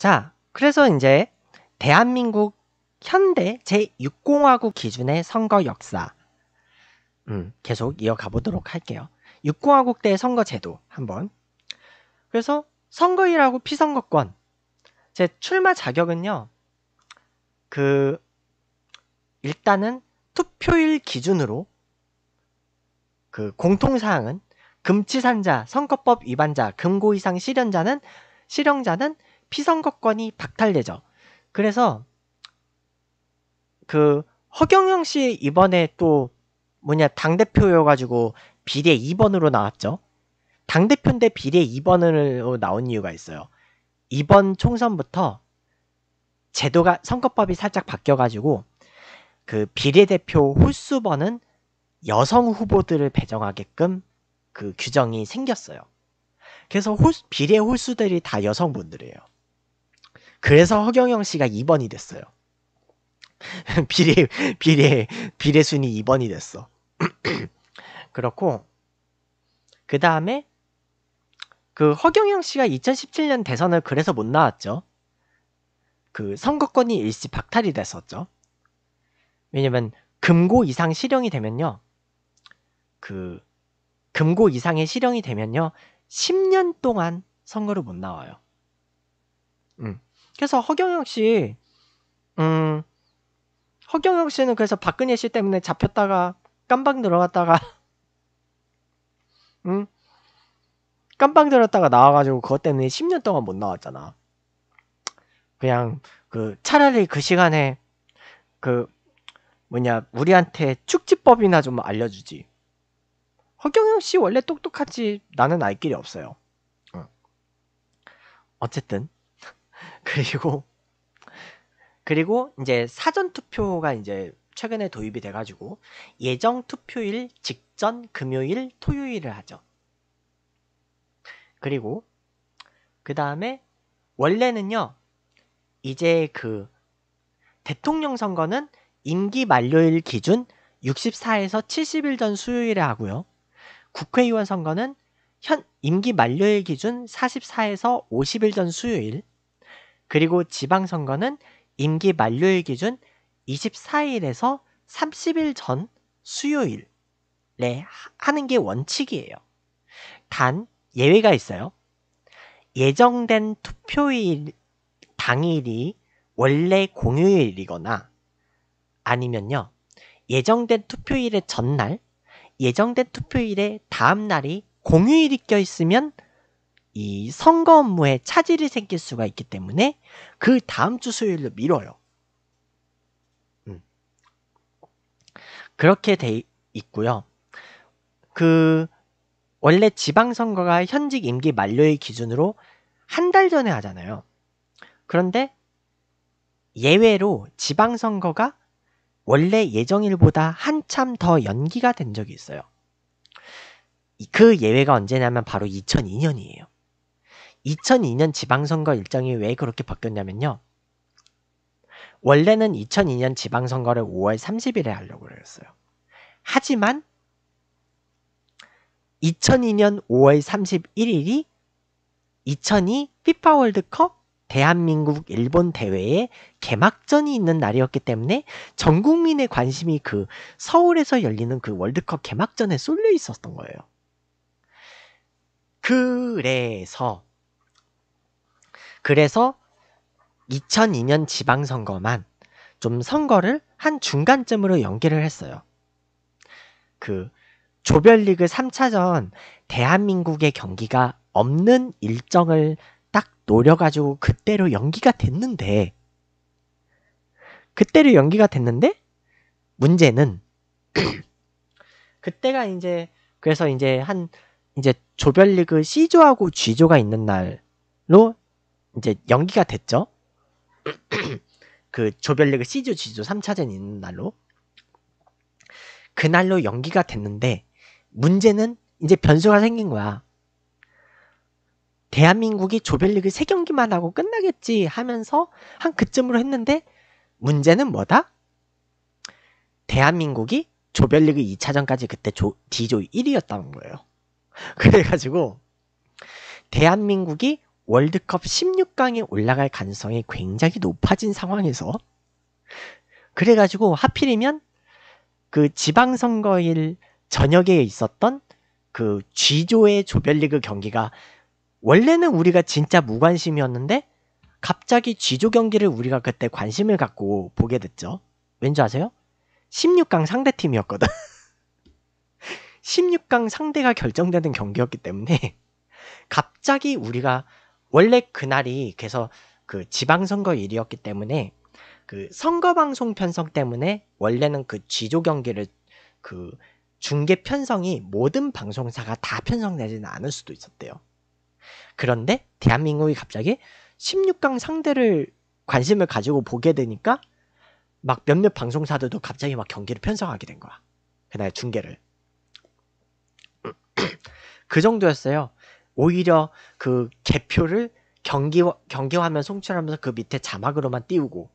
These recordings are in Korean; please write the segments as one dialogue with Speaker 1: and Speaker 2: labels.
Speaker 1: 자, 그래서 이제 대한민국 현대 제6공화국 기준의 선거 역사 음, 계속 이어가 보도록 할게요. 6공화국 때 선거 제도 한번 그래서 선거일하고 피선거권 제 출마 자격은요 그 일단은 투표일 기준으로 그 공통사항은 금치산자, 선거법 위반자, 금고 이상 실현자는 실형자는 피선거권이 박탈되죠. 그래서 그 허경영 씨 이번에 또 뭐냐 당대표여가지고 비례 2번으로 나왔죠. 당대표인데 비례 2번으로 나온 이유가 있어요. 이번 총선부터 제도가 선거법이 살짝 바뀌어가지고 그 비례대표 홀수번은 여성 후보들을 배정하게끔 그 규정이 생겼어요. 그래서 홀 비례 홀수들이 다 여성분들이에요. 그래서 허경영 씨가 2번이 됐어요. 비례 비례 비례 순위 2번이 됐어. 그렇고 그 다음에 그 허경영 씨가 2017년 대선을 그래서 못 나왔죠. 그 선거권이 일시 박탈이 됐었죠. 왜냐면 금고 이상 실형이 되면요. 그 금고 이상의 실형이 되면요. 10년 동안 선거를 못 나와요. 음. 그래서 허경영 씨, 음, 허경영 씨는 그래서 박근혜 씨 때문에 잡혔다가 깜방 들어갔다가, 음, 깜방 들었다가 나와가지고 그것 때문에 10년 동안 못 나왔잖아. 그냥 그 차라리 그 시간에 그 뭐냐 우리한테 축지법이나 좀 알려주지. 허경영 씨 원래 똑똑하지 나는 알 길이 없어요. 어. 어쨌든 그리고 그리고 이제 사전 투표가 이제 최근에 도입이 돼가지고 예정 투표일 직전 금요일 토요일을 하죠. 그리고 그 다음에 원래는요 이제 그 대통령 선거는 임기 만료일 기준 64에서 70일 전 수요일에 하고요. 국회의원 선거는 현 임기 만료일 기준 44에서 50일 전 수요일, 그리고 지방선거는 임기 만료일 기준 24일에서 30일 전 수요일에 네, 하는 게 원칙이에요. 단 예외가 있어요. 예정된 투표일 당일이 원래 공휴일이거나 아니면요. 예정된 투표일의 전날, 예정된 투표일의 다음 날이 공휴일이 껴 있으면 이 선거 업무에 차질이 생길 수가 있기 때문에 그 다음 주 수요일로 미뤄요. 음. 그렇게 돼 있고요. 그 원래 지방선거가 현직 임기 만료의 기준으로 한 달 전에 하잖아요. 그런데 예외로 지방선거가 원래 예정일보다 한참 더 연기가 된 적이 있어요. 그 예외가 언제냐면 바로 2002년이에요. 2002년 지방선거 일정이 왜 그렇게 바뀌었냐면요. 원래는 2002년 지방선거를 5월 30일에 하려고 그랬어요. 하지만 2002년 5월 31일이 2002 피파 월드컵 대한민국 일본 대회에 개막전이 있는 날이었기 때문에 전 국민의 관심이 그 서울에서 열리는 그 월드컵 개막전에 쏠려 있었던 거예요. 그래서 그래서 2002년 지방선거만 좀 선거를 한 중간쯤으로 연기를 했어요. 그 조별리그 3차전 대한민국의 경기가 없는 일정을 딱 노려가지고 그때로 연기가 됐는데 그때로 연기가 됐는데 문제는 그때가 이제 그래서 이제 한 이제 조별리그 C조하고 G조가 있는 날로 이제 연기가 됐죠. 그 조별리그 시조지조 3차전 있는 날로 그날로 연기가 됐는데 문제는 이제 변수가 생긴 거야. 대한민국이 조별리그 3경기만 하고 끝나겠지 하면서 한 그쯤으로 했는데 문제는 뭐다? 대한민국이 조별리그 2차전까지 그때 조, D조 1위였다는 거예요. 그래가지고 대한민국이 월드컵 16강에 올라갈 가능성이 굉장히 높아진 상황에서 그래가지고 하필이면 그 지방선거일 저녁에 있었던 그 G조의 조별리그 경기가 원래는 우리가 진짜 무관심이었는데 갑자기 G조 경기를 우리가 그때 관심을 갖고 보게 됐죠. 왠지 아세요? 16강 상대팀이었거든. 16강 상대가 결정되는 경기였기 때문에 갑자기 우리가 원래 그날이 그래서 그 지방선거일이었기 때문에 그 선거방송 편성 때문에 원래는 그 지조 경기를 그 중계 편성이 모든 방송사가 다 편성되지는 않을 수도 있었대요. 그런데 대한민국이 갑자기 16강 상대를 관심을 가지고 보게 되니까 막 몇몇 방송사들도 갑자기 막 경기를 편성하게 된 거야. 그날 중계를. 그 정도였어요. 오히려 그 개표를 경기 경기화면 송출하면서 그 밑에 자막으로만 띄우고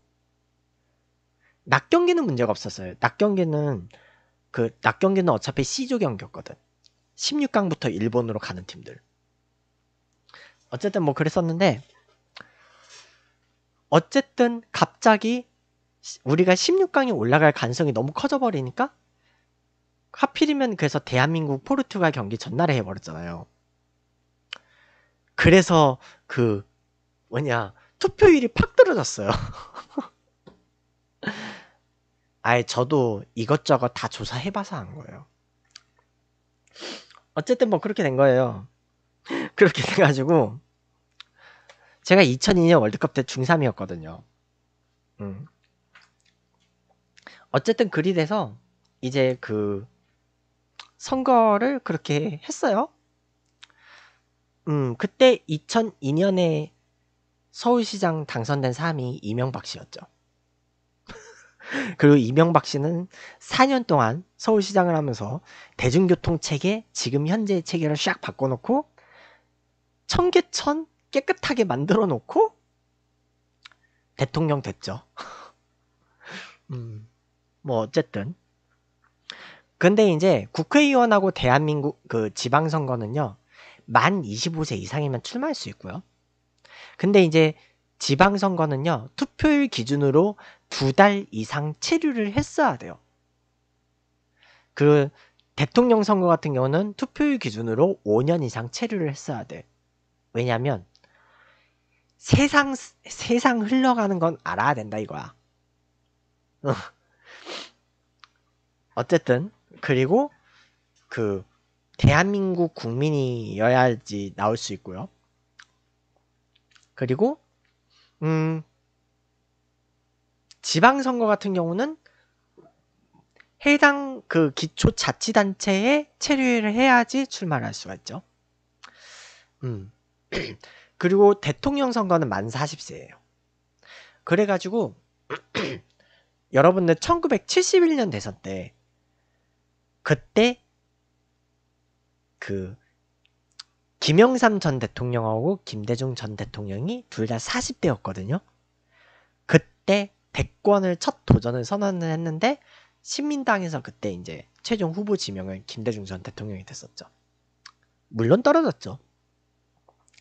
Speaker 1: 낮 경기는 문제가 없었어요. 낮 경기는 그낮 경기는 어차피 C조 경기였거든. 16강부터 일본으로 가는 팀들. 어쨌든 뭐 그랬었는데 어쨌든 갑자기 우리가 16강에 올라갈 가능성이 너무 커져버리니까 하필이면 그래서 대한민국 포르투갈 경기 전날에 해버렸잖아요. 그래서 그 뭐냐 투표율이 팍 떨어졌어요. 아예 저도 이것저것 다 조사해봐서 한 거예요. 어쨌든 뭐 그렇게 된 거예요. 그렇게 돼가지고 제가 2002년 월드컵 때 중3이었거든요. 음. 어쨌든 그리 돼서 이제 그 선거를 그렇게 했어요. 음, 그때 2002년에 서울시장 당선된 사람이 이명박 씨였죠. 그리고 이명박 씨는 4년 동안 서울시장을 하면서 대중교통 체계, 지금 현재 체계를 샥 바꿔놓고 청계천 깨끗하게 만들어 놓고 대통령 됐죠. 음, 뭐 어쨌든. 근데 이제 국회의원하고 대한민국 그 지방선거는요. 만 25세 이상이면 출마할 수 있고요. 근데 이제 지방선거는요, 투표율 기준으로 두 달 이상 체류를 했어야 돼요. 그 대통령 선거 같은 경우는 투표율 기준으로 5년 이상 체류를 했어야 돼. 왜냐면 세상 세상 흘러가는 건 알아야 된다 이거야. 어쨌든 그리고 그 대한민국 국민이어야지 나올 수 있고요. 그리고 음 지방선거 같은 경우는 해당 그 기초 자치단체에 체류를 해야지 출마를 할 수가 있죠. 음. 그리고 대통령 선거는 만 40세예요. 그래가지고 여러분들 1971년 대선 때 그때 그 김영삼 전 대통령하고 김대중 전 대통령이 둘 다 40대였거든요. 그때 대권을 첫 도전을 선언을 했는데 신민당에서 그때 이제 최종 후보 지명을 김대중 전 대통령이 됐었죠. 물론 떨어졌죠.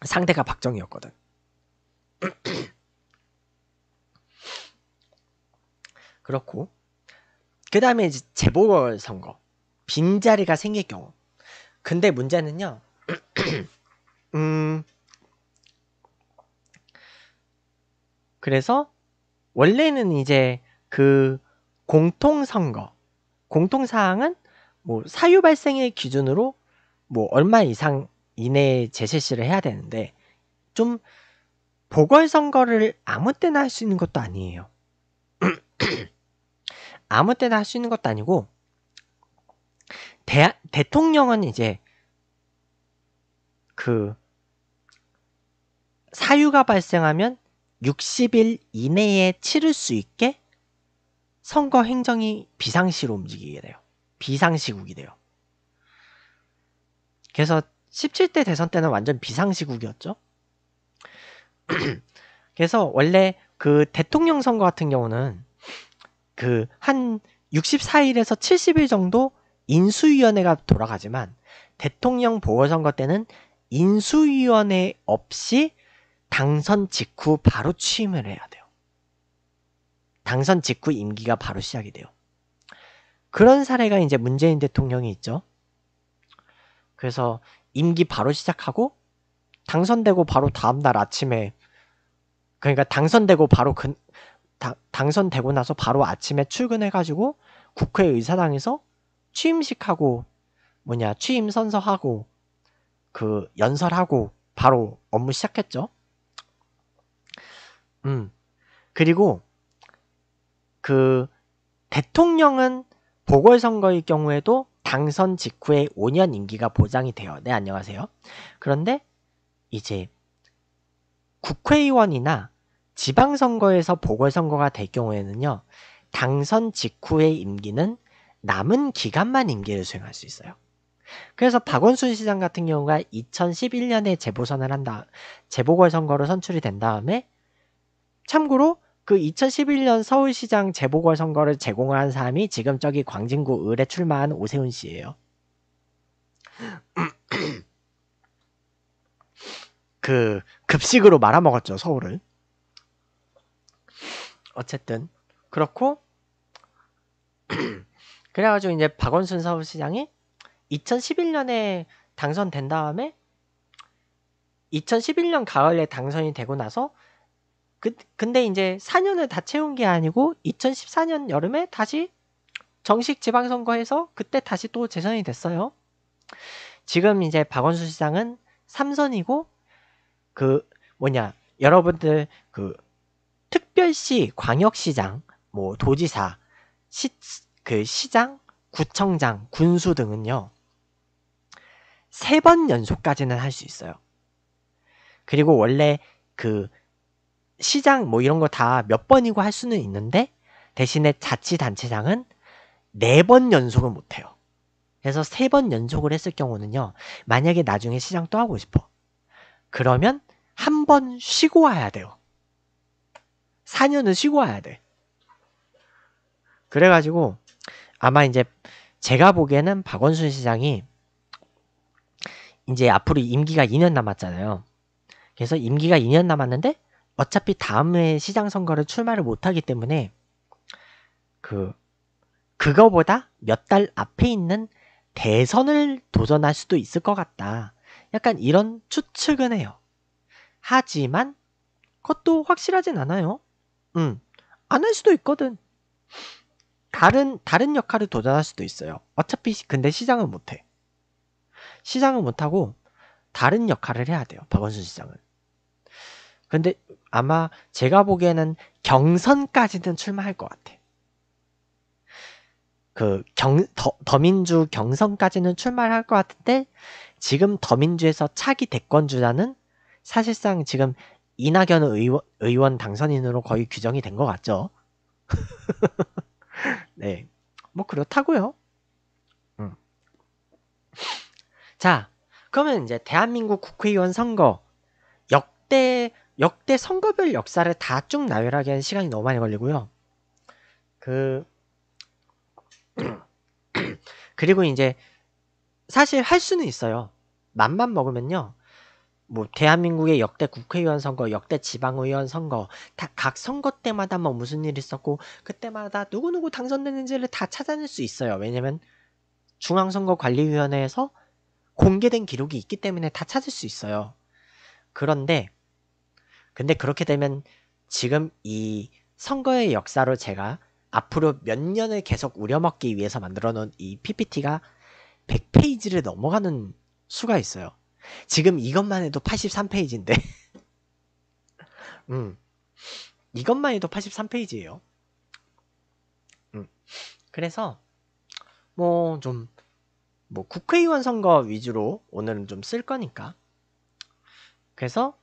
Speaker 1: 상대가 박정희였거든. 그렇고 그 다음에 이제 재보궐 선거 빈자리가 생길 경우 근데 문제는요. 음. 그래서 원래는 이제 그 공통선거, 공통사항은 뭐 사유 발생의 기준으로 뭐 얼마 이상 이내에 재실시를 해야 되는데 좀 보궐선거를 아무 때나 할 수 있는 것도 아니에요. 아무 때나 할 수 있는 것도 아니고 대, 대통령은 이제 그 사유가 발생하면 60일 이내에 치를 수 있게 선거 행정이 비상시로 움직이게 돼요. 비상시국이 돼요. 그래서 17대 대선 때는 완전 비상시국이었죠. 그래서 원래 그 대통령 선거 같은 경우는 그 한 64일에서 70일 정도 인수위원회가 돌아가지만 대통령 보궐선거 때는 인수위원회 없이 당선 직후 바로 취임을 해야 돼요. 당선 직후 임기가 바로 시작이 돼요. 그런 사례가 이제 문재인 대통령이 있죠. 그래서 임기 바로 시작하고 당선되고 바로 다음날 아침에 그러니까 당선되고 바로 근 당선되고 나서 바로 아침에 출근해가지고 국회 의사당에서 취임식하고 뭐냐 취임 선서하고 그 연설하고 바로 업무 시작했죠. 음 그리고 그 대통령은 보궐선거의 경우에도 당선 직후에 5년 임기가 보장이 돼요. 네 안녕하세요. 그런데 이제 국회의원이나 지방선거에서 보궐선거가 될 경우에는요, 당선 직후의 임기는 남은 기간만 임기를 수행할 수 있어요. 그래서 박원순 시장 같은 경우가 2011년에 재보선을 한다, 재보궐선거로 선출이 된 다음에 참고로 그 2011년 서울시장 재보궐선거를 제공한 사람이 지금 저기 광진구 을에 출마한 오세훈 씨예요. 그 급식으로 말아먹었죠 서울을. 어쨌든 그렇고 그 그래가지고 이제 박원순 서울시장이 2011년에 당선된 다음에 2011년 가을에 당선이 되고 나서 그, 근데 이제 4년을 다 채운 게 아니고 2014년 여름에 다시 정식 지방선거에서 그때 다시 또 재선이 됐어요. 지금 이제 박원순 시장은 3선이고 그 뭐냐 여러분들 그 특별시 광역시장 뭐 도지사 시, 그 시장, 구청장, 군수 등은요. 세 번 연속까지는 할 수 있어요. 그리고 원래 그 시장 뭐 이런 거 다 몇 번이고 할 수는 있는데 대신에 자치단체장은 네 번 연속은 못해요. 그래서 세 번 연속을 했을 경우는요. 만약에 나중에 시장 또 하고 싶어. 그러면 한 번 쉬고 와야 돼요. 4년은 쉬고 와야 돼. 그래가지고 아마 이제 제가 보기에는 박원순 시장이 이제 앞으로 임기가 2년 남았잖아요. 그래서 임기가 2년 남았는데 어차피 다음에 시장 선거를 출마를 못하기 때문에 그 그거보다 몇 달 앞에 있는 대선을 도전할 수도 있을 것 같다. 약간 이런 추측은 해요. 하지만 그것도 확실하진 않아요. 음, 안 할 수도 있거든. 다른 다른 역할을 도전할 수도 있어요. 어차피 근데 시장은 못해. 시장은 못하고 다른 역할을 해야 돼요. 박원순 시장은. 근데 아마 제가 보기에는 경선까지는 출마할 것 같아. 그 경, 더, 민주 경선까지는 출마를 할것 같은데 지금 더민주에서 차기 대권주자는 사실상 지금 이낙연 의원, 의원 당선인으로 거의 규정이 된 것 같죠. 네. 뭐 그렇다고요. 음. 자, 그러면 이제 대한민국 국회의원 선거 역대 역대 선거별 역사를 다 쭉 나열하기 한 시간이 너무 많이 걸리고요. 그 그리고 이제 사실 할 수는 있어요. 맘만 먹으면요. 뭐 대한민국의 역대 국회의원 선거, 역대 지방의원 선거 다 각 선거 때마다 뭐 무슨 일이 있었고 그때마다 누구누구 당선됐는지를 다 찾아낼 수 있어요. 왜냐면 중앙선거관리위원회에서 공개된 기록이 있기 때문에 다 찾을 수 있어요. 그런데 근데 그렇게 되면 지금 이 선거의 역사로 제가 앞으로 몇 년을 계속 우려먹기 위해서 만들어 놓은 이 PPT가 100페이지를 넘어가는 수가 있어요. 지금 이것만 해도 83페이지인데. 음. 이것만 해도 83페이지예요. 음. 그래서 뭐좀뭐 뭐 국회의원 선거 위주로 오늘은 좀 쓸 거니까. 그래서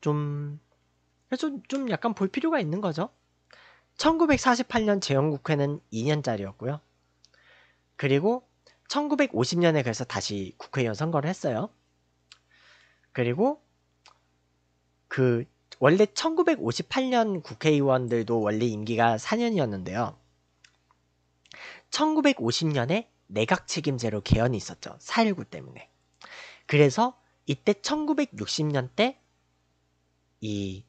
Speaker 1: 좀 그래서 좀 약간 볼 필요가 있는 거죠. 1948년 재영국회는 2년짜리였고요. 그리고 1950년에 그래서 다시 국회의원 선거를 했어요. 그리고 그 원래 1958년 국회의원들도 원래 임기가 4년이었는데요. 1950년에 내각 책임제로 개헌이 있었죠. 4.19 때문에. 그래서 이때 1960년 때이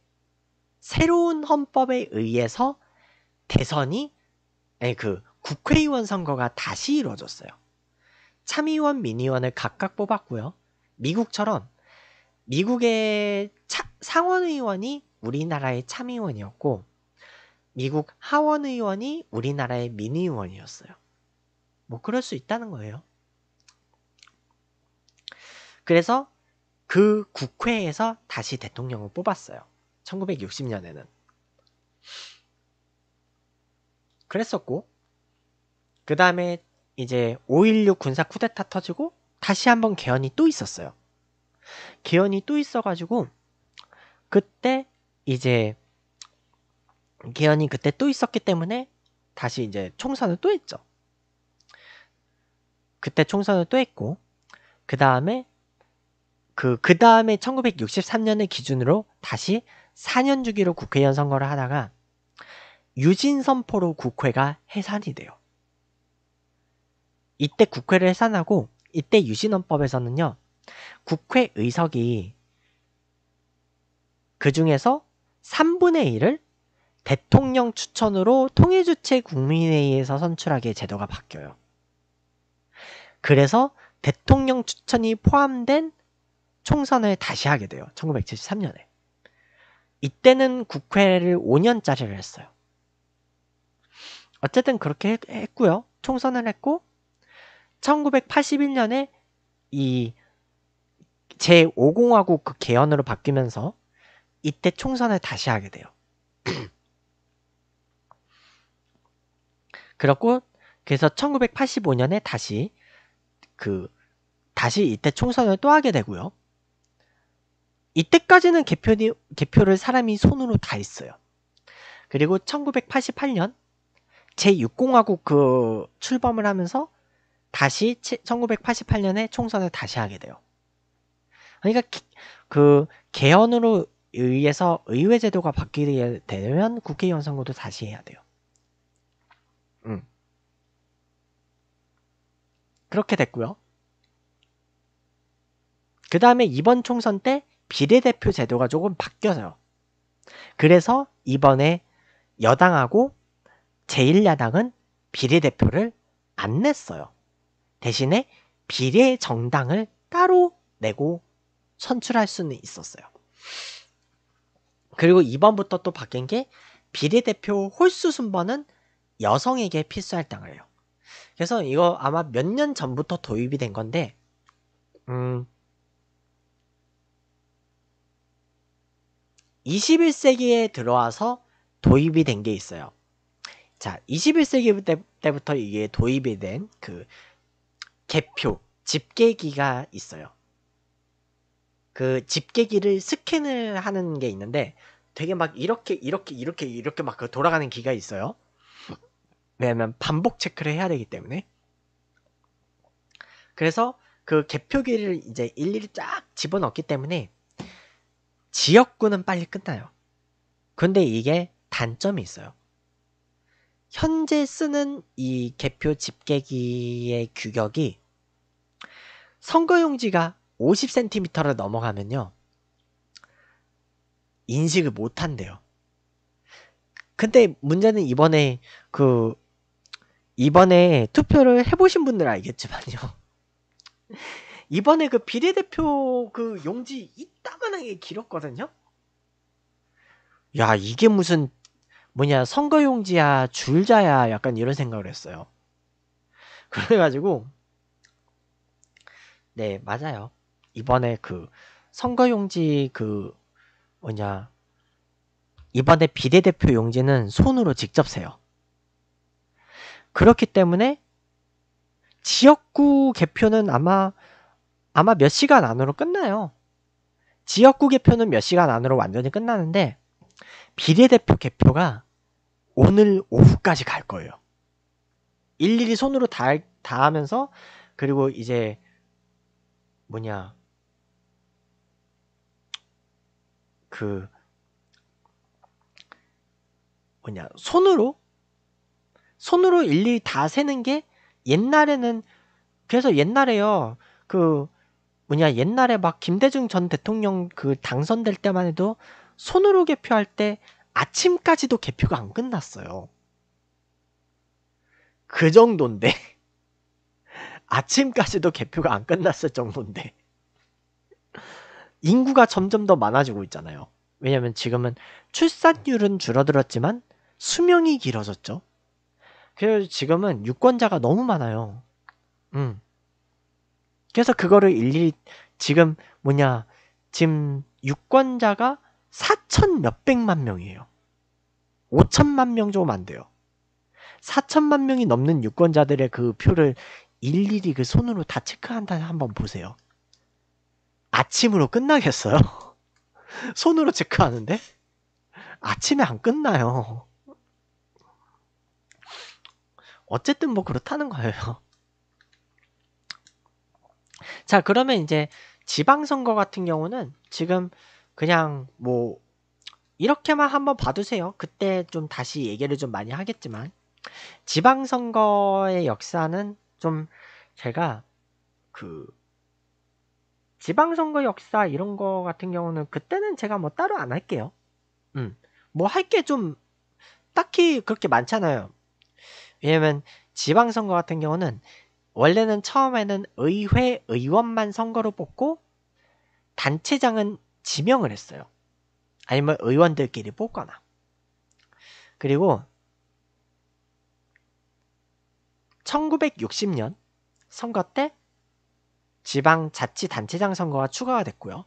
Speaker 1: 새로운 헌법에 의해서 대선이 아니 그 국회의원 선거가 다시 이루어졌어요. 참의원, 민의원을 각각 뽑았고요. 미국처럼 미국의 차, 상원의원이 우리나라의 참의원이었고 미국 하원의원이 우리나라의 민의원이었어요. 뭐 그럴 수 있다는 거예요. 그래서 그 국회에서 다시 대통령을 뽑았어요. 1960년에는. 그랬었고, 그 다음에 이제 5.16 군사 쿠데타 터지고 다시 한번 개헌이 또 있었어요. 기현이 또 있어가지고 그때 이제 기현이 그때 또 있었기 때문에 다시 이제 총선을 또 했죠. 그때 총선을 또 했고 그 다음에 그, 그 다음에 1963년을 기준으로 다시 4년 주기로 국회의원 선거를 하다가 유진선포로 국회가 해산이 돼요. 이때 국회를 해산하고 이때 유신헌법에서는요. 국회의석이 그 중에서 3분의 1을 대통령 추천으로 통일주체 국민회의에서 선출하게 제도가 바뀌어요. 그래서 대통령 추천이 포함된 총선을 다시 하게 돼요. 1973년에. 이때는 국회를 5년짜리를 했어요. 어쨌든 그렇게 했고요. 총선을 했고 1981년에 이 제5공화국 그 개헌으로 바뀌면서 이때 총선을 다시 하게 돼요. 그렇고 그래서 1985년에 다시 그 다시 이때 총선을 또 하게 되고요. 이때까지는 개표니, 개표를 사람이 손으로 다 했어요. 그리고 1988년 제6공화국 그 출범을 하면서 다시 1988년에 총선을 다시 하게 돼요. 그러니까 그 개헌으로 의해서 의회 제도가 바뀌게 되면 국회의원 선거도 다시 해야 돼요. 음. 그렇게 됐고요. 그 다음에 이번 총선 때 비례대표 제도가 조금 바뀌어서요. 그래서 이번에 여당하고 제1야당은 비례대표를 안 냈어요. 대신에 비례정당을 따로 내고 선출할 수는 있었어요. 그리고 이번부터 또 바뀐 게 비례대표 홀수 순번은 여성에게 필수 할당을 해요. 그래서 이거 아마 몇 년 전부터 도입이 된 건데, 음, 21세기에 들어와서 도입이 된 게 있어요. 자, 21세기 때부터 이게 도입이 된 그 개표, 집계기가 있어요. 그 집게기를 스캔을 하는 게 있는데 되게 막 이렇게 이렇게 이렇게 이렇게 막 그 돌아가는 기가 있어요. 왜냐면 반복 체크를 해야 되기 때문에. 그래서 그 개표기를 이제 일일이 쫙 집어넣기 때문에 지역구는 빨리 끝나요. 근데 이게 단점이 있어요. 현재 쓰는 이 개표 집계기의 규격이 선거용지가 50cm를 넘어가면요. 인식을 못 한대요. 근데 문제는 이번에 그 이번에 투표를 해보신 분들 알겠지만요. 이번에 그 비례대표 그 용지 이따만하게 길었거든요. 야 이게 무슨 뭐냐 선거용지야 줄자야 약간 이런 생각을 했어요. 그래가지고 네 맞아요. 이번에 그 선거용지 그 뭐냐 이번에 비례대표 용지는 손으로 직접 세요. 그렇기 때문에 지역구 개표는 아마 아마 몇 시간 안으로 끝나요. 지역구 개표는 몇 시간 안으로 완전히 끝나는데 비례대표 개표가 오늘 오후까지 갈 거예요. 일일이 손으로 다, 다 하면서 그리고 이제 뭐냐 그 뭐냐 손으로 손으로 일일이 다 세는 게 옛날에는 그래서 옛날에요 그 뭐냐 옛날에 막 김대중 전 대통령 그 당선될 때만 해도 손으로 개표할 때 아침까지도 개표가 안 끝났어요. 그 정도인데 아침까지도 개표가 안 끝났을 정도인데 인구가 점점 더 많아지고 있잖아요. 왜냐면 지금은 출산율은 줄어들었지만 수명이 길어졌죠. 그래서 지금은 유권자가 너무 많아요. 음. 그래서 그거를 일일이 지금 뭐냐 지금 유권자가 4천 몇백만 명이에요. 5천만 명 조금 안 돼요. 4천만 명이 넘는 유권자들의 그 표를 일일이 그 손으로 다 체크한다 한번 보세요. 아침으로 끝나겠어요? 손으로 체크하는데? 아침에 안 끝나요. 어쨌든 뭐 그렇다는 거예요. 자, 그러면 이제 지방선거 같은 경우는 지금 그냥 뭐 이렇게만 한번 봐두세요. 그때 좀 다시 얘기를 좀 많이 하겠지만 지방선거의 역사는 좀 제가 그 지방선거 역사 이런 거 같은 경우는 그때는 제가 뭐 따로 안 할게요. 음, 뭐 할 게 좀 딱히 그렇게 많잖아요. 왜냐면 지방선거 같은 경우는 원래는 처음에는 의회 의원만 선거로 뽑고 단체장은 지명을 했어요. 아니면 의원들끼리 뽑거나. 그리고 1960년 선거 때 지방자치단체장 선거가 추가가 됐고요.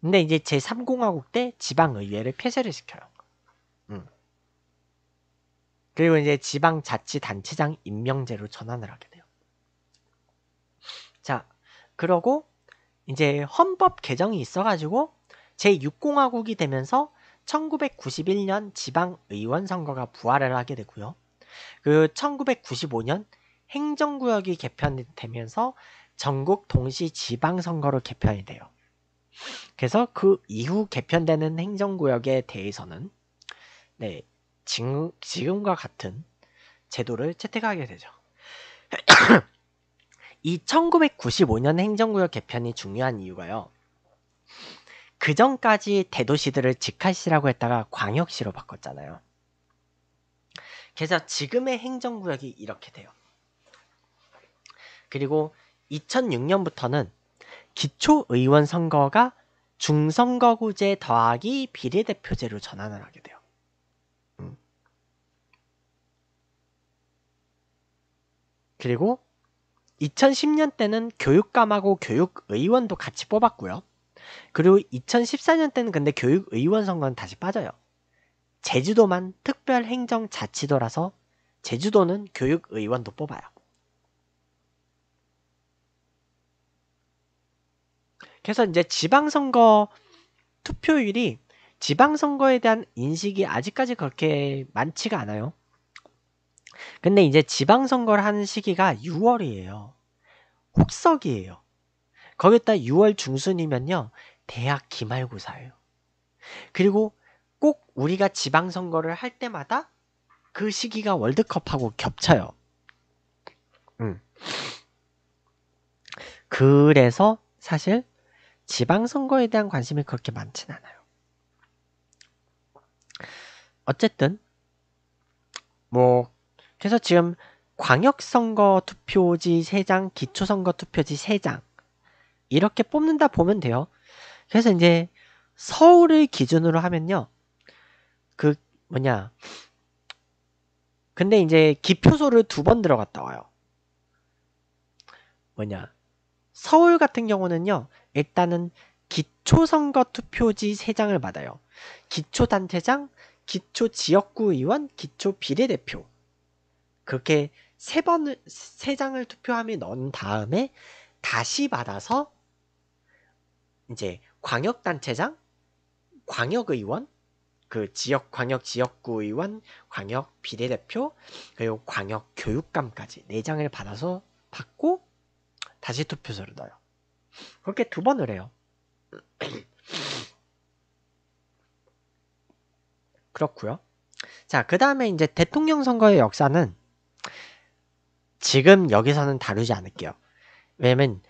Speaker 1: 근데 이제 제3공화국 때 지방의회를 폐쇄를 시켜요. 음. 그리고 이제 지방자치단체장 임명제로 전환을 하게 돼요. 자, 그러고 이제 헌법 개정이 있어가지고 제6공화국이 되면서 1991년 지방의원 선거가 부활을 하게 되고요. 그 1995년 행정구역이 개편되면서 전국 동시 지방선거로 개편이 돼요. 그래서 그 이후 개편되는 행정구역에 대해서는 네, 지금, 지금과 같은 제도를 채택하게 되죠. 이 1995년 행정구역 개편이 중요한 이유가요. 그 전까지 대도시들을 직할시라고 했다가 광역시로 바꿨잖아요. 그래서 지금의 행정구역이 이렇게 돼요. 그리고 2006년부터는 기초의원 선거가 중선거구제 더하기 비례대표제로 전환을 하게 돼요. 음. 그리고 2010년 때는 교육감하고 교육의원도 같이 뽑았고요. 그리고 2014년 때는 근데 교육의원 선거는 다시 빠져요. 제주도만 특별행정자치도라서 제주도는 교육의원도 뽑아요. 그래서 이제 지방선거 투표율이 지방선거에 대한 인식이 아직까지 그렇게 많지가 않아요. 근데 이제 지방선거를 하는 시기가 6월이에요. 혹석이에요. 거기다 6월 중순이면요. 대학 기말고사예요. 그리고 꼭 우리가 지방선거를 할 때마다 그 시기가 월드컵하고 겹쳐요. 음. 그래서 사실 지방선거에 대한 관심이 그렇게 많진 않아요. 어쨌든 뭐 그래서 지금 광역선거 투표지 3장, 기초선거 투표지 3장 이렇게 뽑는다 보면 돼요. 그래서 이제 서울을 기준으로 하면요. 그 뭐냐 근데 이제 기표소를 두 번 들어갔다 와요. 뭐냐 서울 같은 경우는요, 일단은 기초선거 투표지 3장을 받아요. 기초단체장, 기초지역구의원, 기초비례대표. 그렇게 3 번을, 장을 투표함에 넣은 다음에 다시 받아서 이제 광역단체장, 광역의원, 그 지역 광역 지역구 의원, 광역 비례대표, 그리고 광역 교육감까지 4장을 받아서 받고 다시 투표소를 넣어요. 그렇게 두 번을 해요. 그렇구요 자, 그 다음에 이제 대통령 선거의 역사는 지금 여기서는 다루지 않을게요. 왜냐면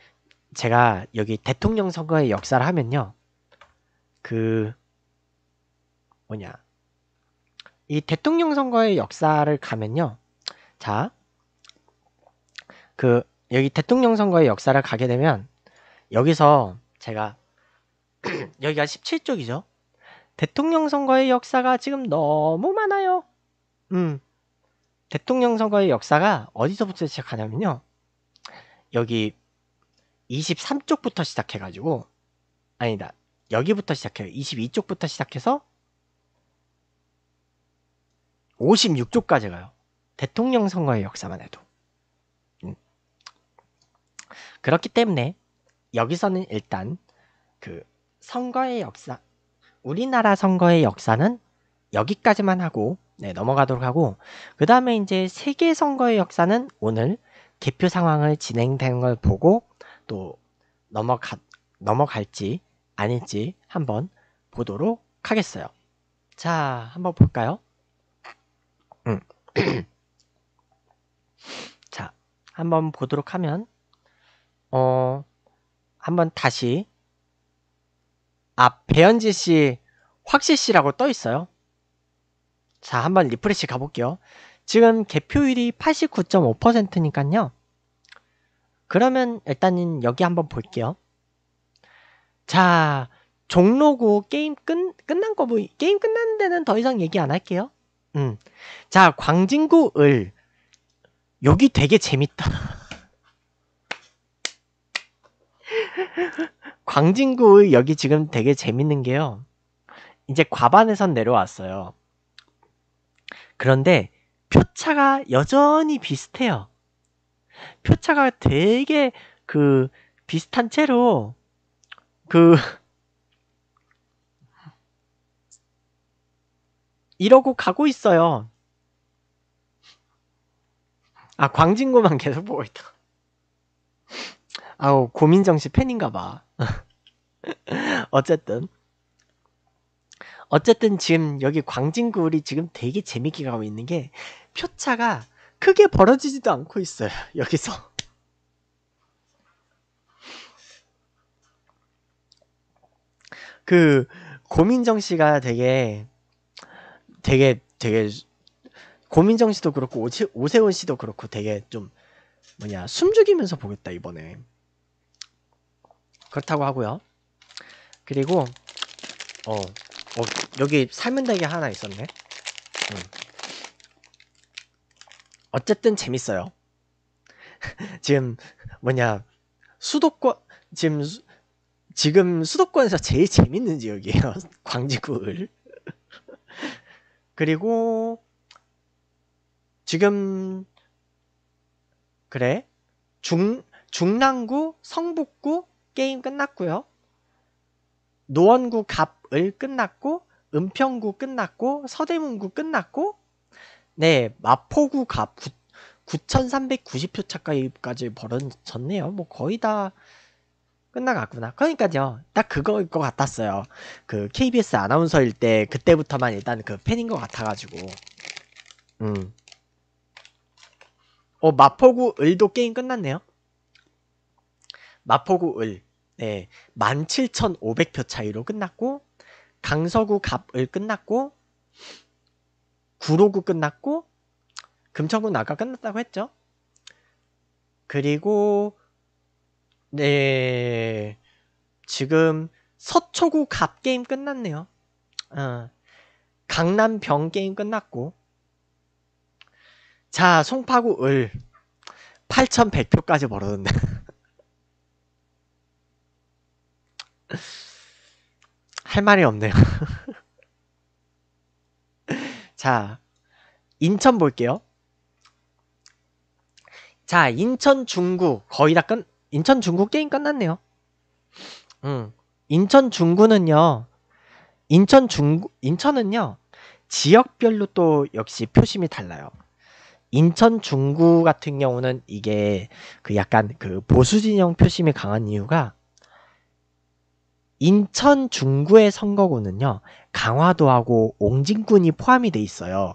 Speaker 1: 제가 여기 대통령 선거의 역사를 하면요. 그 뭐냐 이 대통령 선거의 역사를 가면요. 자, 그 여기 대통령 선거의 역사를 가게 되면 여기서 제가 여기가 17쪽이죠. 대통령 선거의 역사가 지금 너무 많아요. 음. 대통령 선거의 역사가 어디서부터 시작하냐면요. 여기 23쪽부터 시작해가지고, 아니다. 여기부터 시작해요. 22쪽부터 시작해서 56쪽까지 가요. 대통령 선거의 역사만 해도. 그렇기 때문에 여기서는 일단 그 선거의 역사, 우리나라 선거의 역사는 여기까지만 하고 네, 넘어가도록 하고 그 다음에 이제 세계 선거의 역사는 오늘 개표 상황을 진행된걸 보고 또 넘어가, 넘어갈지 아닐지 한번 보도록 하겠어요. 자, 한번 볼까요? 음. 자, 한번 보도록 하면 어, 한 번 다시. 아, 배현지 씨, 확실 씨라고 떠 있어요. 자, 한 번 리프레시 가볼게요. 지금 개표율이 89.5%니까요. 그러면 일단은 여기 한번 볼게요. 자, 종로구 게임 끝, 끝난 거, 뭐, 게임 끝난 데는 더 이상 얘기 안 할게요. 음. 자, 광진구 을. 여기 되게 재밌다. 광진구 여기 지금 되게 재밌는 게요. 이제 과반에선 내려왔어요. 그런데 표차가 여전히 비슷해요. 표차가 되게 그 비슷한 채로 그 이러고 가고 있어요. 아, 광진구만 계속 보고 있다. 아우 고민정 씨 팬인가 봐. 어쨌든 어쨌든 지금 여기 광진구리 지금 되게 재밌게 가고 있는 게 표차가 크게 벌어지지도 않고 있어요. 여기서. 그 고민정 씨가 되게 되게 되게 고민정 씨도 그렇고 오세훈 씨도 그렇고 되게 좀 뭐냐 숨죽이면서 보겠다 이번에 그렇다고 하고요. 그리고 어, 어 여기 삶은 닭이 하나 있었네. 음. 어쨌든 재밌어요. 지금 뭐냐 수도권 지금 수, 지금 수도권에서 제일 재밌는 지역이에요. 광지구를. 그리고 지금 그래 중 중랑구 성북구 게임 끝났고요. 노원구 갑을 끝났고 은평구 끝났고 서대문구 끝났고 네 마포구 갑 9,390표 차까지까지 벌어졌네요. 뭐 거의 다 끝나갔구나. 그러니까요. 딱 그거일 것 같았어요. 그 KBS 아나운서일 때 그때부터만 일단 그 팬인 것 같아가지고. 음. 어 마포구 을도 게임 끝났네요. 마포구 을. 네, 17,500표 차이로 끝났고 강서구 갑을 끝났고 구로구 끝났고 금천구는 아까 끝났다고 했죠. 그리고 네 지금 서초구 갑 게임 끝났네요. 어, 강남 병 게임 끝났고 자 송파구 을 8,100표까지 벌어졌네. 할 말이 없네요. 자, 인천 볼게요. 자, 인천 중구 거의 다 끝. 인천 중구 게임 끝났네요. 음, 인천 중구는요. 인천 중구 인천은요. 지역별로 또 역시 표심이 달라요. 인천 중구 같은 경우는 이게 그 약간 그 보수 진영 표심이 강한 이유가 인천 중구의 선거구는요, 강화도하고 옹진군이 포함이 돼 있어요.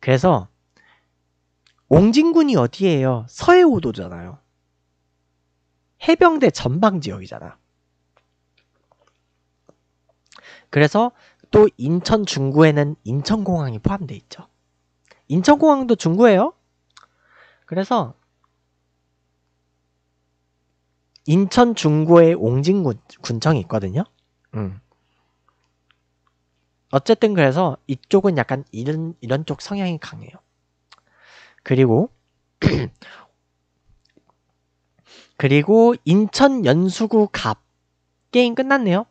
Speaker 1: 그래서 옹진군이 어디예요? 서해오도잖아요. 해병대 전방 지역이잖아. 그래서 또 인천 중구에는 인천공항이 포함되어 있죠. 인천공항도 중구예요. 그래서 인천 중구에 옹진군청이 있거든요. 음. 어쨌든 그래서 이쪽은 약간 이런 이런 쪽 성향이 강해요. 그리고 그리고 인천 연수구 갑 게임 끝났네요.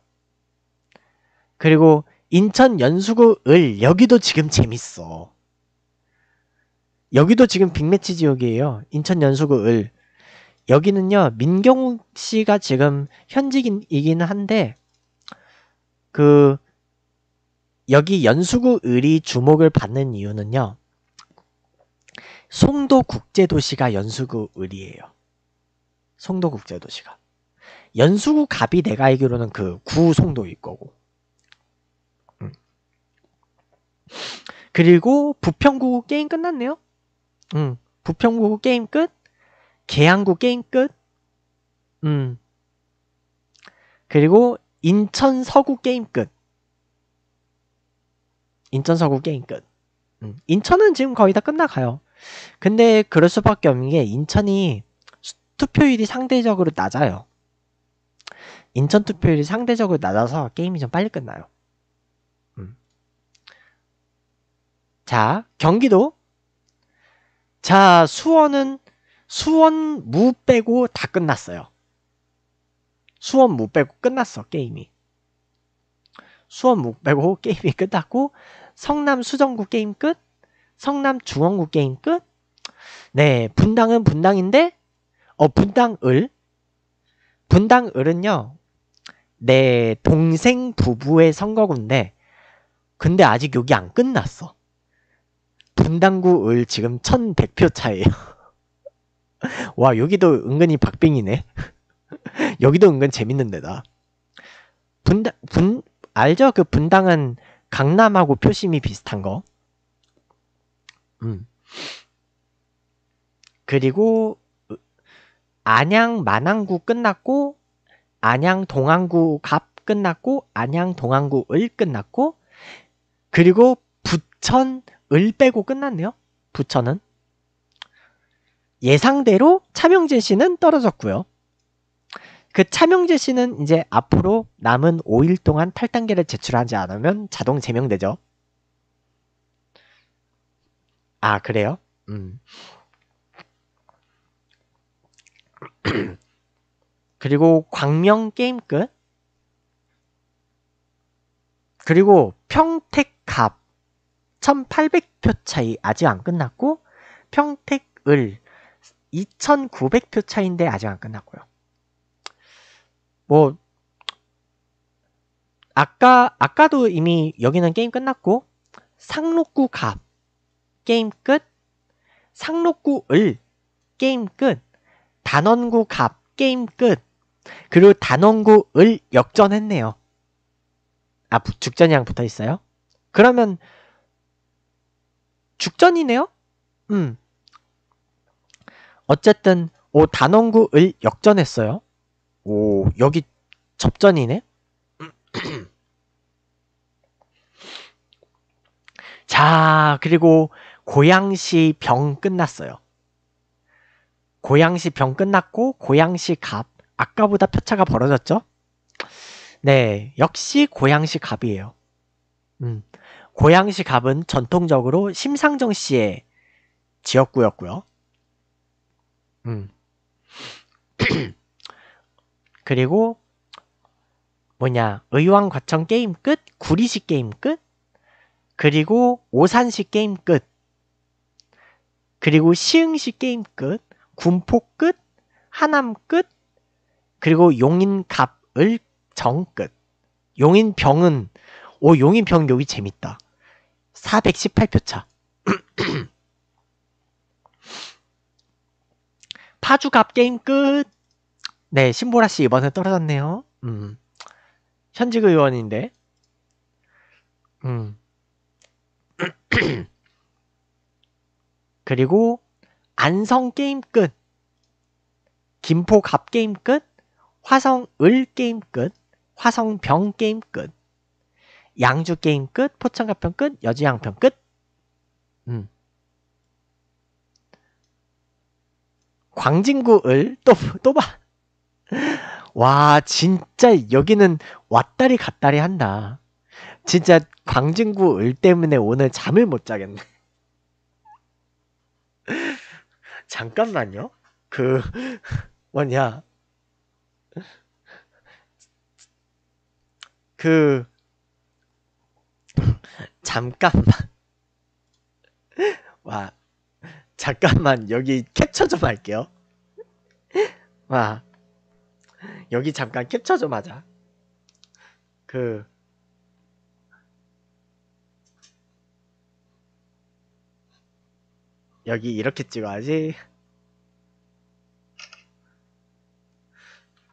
Speaker 1: 그리고 인천 연수구 을 여기도 지금 재밌어. 여기도 지금 빅매치 지역이에요. 인천 연수구 을 여기는요, 민경욱 씨가 지금 현직이긴 한데, 그, 여기 연수구 을이 주목을 받는 이유는요, 송도 국제도시가 연수구 을이에요. 송도 국제도시가. 연수구 갑이 내가 알기로는 그 구송도일 거고. 음. 그리고 부평구 게임 끝났네요. 음, 부평구 게임 끝. 계양구 게임 끝? 음. 그리고 인천 서구 게임 끝. 인천 서구 게임 끝. 음. 인천은 지금 거의 다 끝나가요. 근데 그럴 수밖에 없는 게 인천이 투표율이 상대적으로 낮아요. 인천 투표율이 상대적으로 낮아서 게임이 좀 빨리 끝나요. 음. 자, 경기도. 자, 수원은 수원 무 빼고 다 끝났어요. 수원 무 빼고 끝났어 게임이. 수원 무 빼고 게임이 끝났고 성남 수정구 게임 끝, 성남 중원구 게임 끝. 네 분당은 분당인데 어 분당을 분당을은요 내 동생 부부의 선거군데 근데 아직 여기 안 끝났어. 분당구을 지금 1100표 차예요. 와, 여기도 은근히 박빙이네. 여기도 은근 재밌는 데다. 분당 분, 알죠? 그 분당은 강남하고 표심이 비슷한 거. 음. 그리고 안양 만안구 끝났고 안양 동안구 갑 끝났고 안양 동안구 을 끝났고 그리고 부천 을 빼고 끝났네요. 부천은 예상대로 차명진 씨는 떨어졌고요. 그 차명진 씨는 이제 앞으로 남은 5일 동안 탈단계를 제출하지 않으면 자동 제명되죠. 아 그래요? 음. 그리고 광명 게임 끝. 그리고 평택갑 1800표 차이 아직 안 끝났고 평택을 2,900표 차인데 아직 안 끝났고요. 뭐 아까 아까도 이미 여기는 게임 끝났고 상록구 갑 게임 끝 상록구 을 게임 끝 단원구 갑 게임 끝 그리고 단원구 을 역전했네요. 아 죽전이랑 붙어 있어요? 그러면 죽전이네요? 음 어쨌든 오 단원구을 역전했어요. 오 여기 접전이네. 자 그리고 고양시 병 끝났어요. 고양시 병 끝났고 고양시 갑 아까보다 표차가 벌어졌죠? 네 역시 고양시 갑이에요. 음 고양시 갑은 전통적으로 심상정 씨의 지역구였고요. 음. 그리고 뭐냐 의왕과천 게임 끝 구리시 게임 끝 그리고 오산시 게임 끝 그리고 시흥시 게임 끝 군포 끝 하남 끝 그리고 용인 갑을 정 끝 용인 병은 오 용인 병 여기 재밌다 418표 차 파주 갑게임 끝! 네, 신보라 씨 이번에 떨어졌네요. 음. 현직 의원인데. 음. 그리고 안성 게임 끝. 김포 갑 게임 끝. 화성 을 게임 끝. 화성 병 게임 끝. 양주 게임 끝. 포천 갑 편 끝. 여주 양편 끝. 음. 광진구을 또, 또 봐. 와, 진짜 여기는 왔다리 갔다리 한다. 진짜 광진구 을 때문에 오늘 잠을 못 자겠네. 잠깐만요. 그, 뭐냐. 그, 잠깐만. 와, 잠깐만 여기 캡처 좀 할게요. 와 여기 잠깐 캡처 좀 하자. 그 여기 이렇게 찍어야지.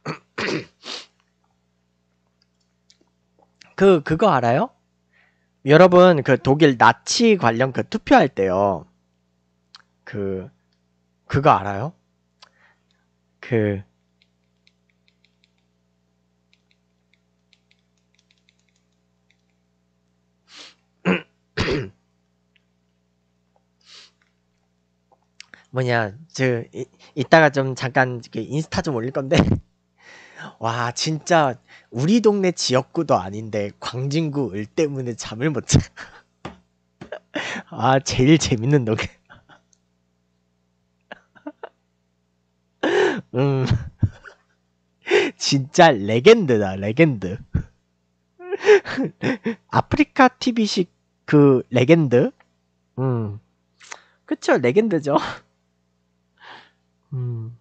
Speaker 1: 그 그거 알아요? 여러분 그 독일 나치 관련 그 투표할 때요. 그 그거 알아요? 그 뭐냐 저 이, 이따가 좀 잠깐 인스타 좀 올릴 건데 와 진짜 우리 동네 지역구도 아닌데 광진구 을 때문에 잠을 못 자. 아 제일 재밌는 노래. 음. 진짜 레겐드다, 레겐드. 아프리카 TV식 그 레겐드? 음. 그쵸, 레겐드죠. 음.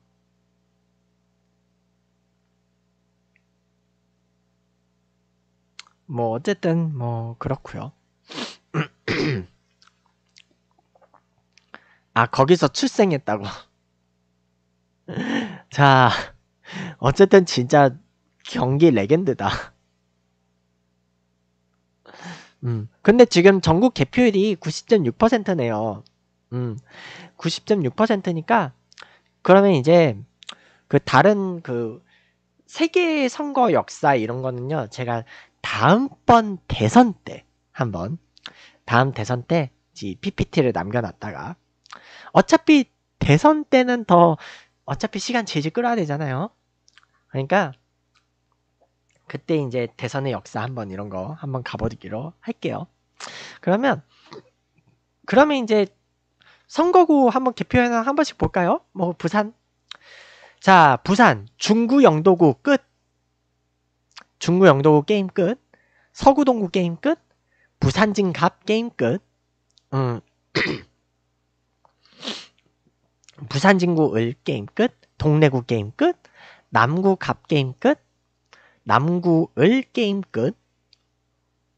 Speaker 1: 뭐 어쨌든 뭐그렇구요 아, 거기서 출생했다고. 자, 어쨌든 진짜 경기 레겐드다. 음, 근데 지금 전국 개표율이 90.6%네요. 음, 90.6%니까 그러면 이제 그 다른 그 세계 선거 역사 이런 거는요. 제가 다음번 대선 때 한번 다음 대선 때 PPT를 남겨놨다가 어차피 대선 때는 더 어차피 시간 질질 끌어야 되잖아요. 그러니까 그때 이제 대선의 역사 한번 이런 거 한번 가보기로 할게요. 그러면 그러면 이제 선거구 한번 개표해서 한 번씩 볼까요? 뭐 부산 자 부산 중구 영도구 끝 중구 영도구 게임 끝 서구 동구 게임 끝 부산진갑 게임 끝 음. 부산진구 을 게임 끝, 동래구 게임 끝, 남구 갑 게임 끝, 남구 을 게임 끝.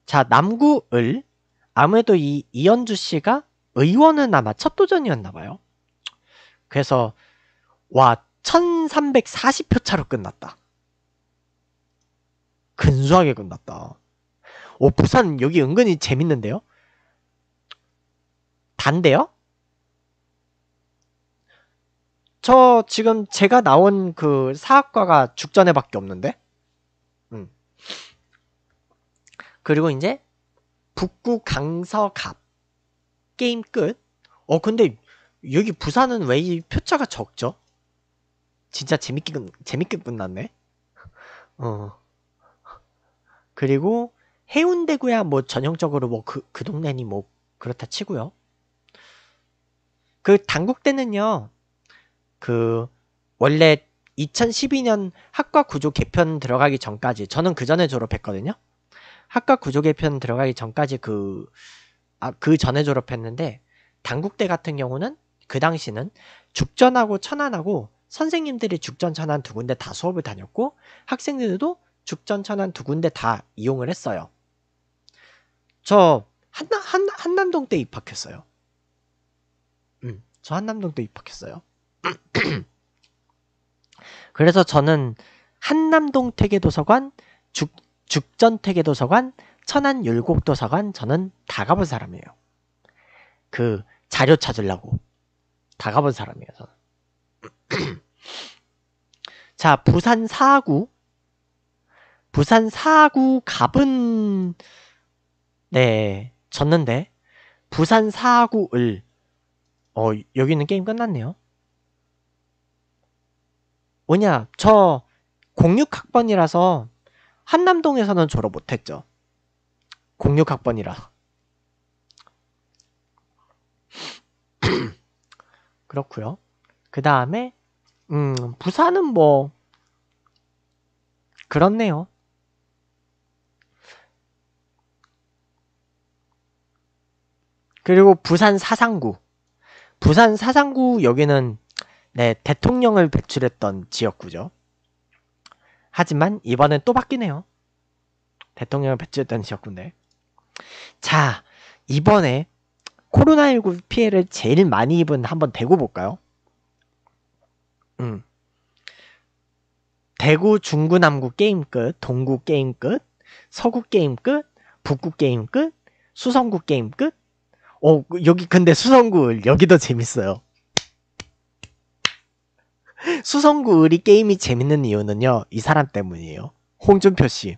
Speaker 1: 자, 남구 을. 아무래도 이 이현주 씨가 의원은 아마 첫 도전이었나 봐요. 그래서 와 1340표 차로 끝났다. 근소하게 끝났다. 오 부산 여기 은근히 재밌는데요? 단데요? 저 지금 제가 나온 그 사학과가 죽전에밖에 없는데. 음. 그리고 이제 북구 강서갑 게임 끝. 어 근데 여기 부산은 왜 이 표차가 적죠? 진짜 재밌게 끝, 재밌게 끝났네. 어. 그리고 해운대구야 뭐 전형적으로 뭐 그그 그 동네니 뭐 그렇다 치고요. 그 당국대는요. 그 원래 2012년 학과 구조 개편 들어가기 전까지 저는 그 전에 졸업했거든요. 학과 구조 개편 들어가기 전까지 그, 아, 그 전에 졸업했는데, 당국대 같은 경우는 그 당시는 죽전하고 천안하고 선생님들이 죽전 천안 두 군데 다 수업을 다녔고 학생들도 죽전 천안 두 군데 다 이용을 했어요. 저 한남, 한, 한남동 때 입학했어요. 음, 저 한남동 때 입학했어요. 그래서 저는 한남동 퇴계도서관 죽, 죽전 퇴계도서관 천안 율곡도서관 저는 다 가본 사람이에요. 그 자료 찾으려고 다 가본 사람이에요. 저는. 자 부산 사구 부산 사구 갑은 네 졌는데 부산 사구을 어 여기는 게임 끝났네요. 뭐냐, 저 06학번이라서 한남동에서는 졸업 못했죠. 06학번이라. 그렇구요그 다음에 음, 부산은 뭐 그렇네요. 그리고 부산 사상구. 부산 사상구 여기는 네, 대통령을 배출했던 지역구죠. 하지만 이번엔 또 바뀌네요. 대통령을 배출했던 지역구인데. 자, 이번에 코로나19 피해를 제일 많이 입은 한번 대구 볼까요? 음. 대구 중구 남구 게임 끝, 동구 게임 끝, 서구 게임 끝, 북구 게임 끝, 수성구 게임 끝. 어, 여기 근데 수성구 여기 도 재밌어요. 수성구 의리 게임이 재밌는 이유는요. 이 사람 때문이에요. 홍준표 씨.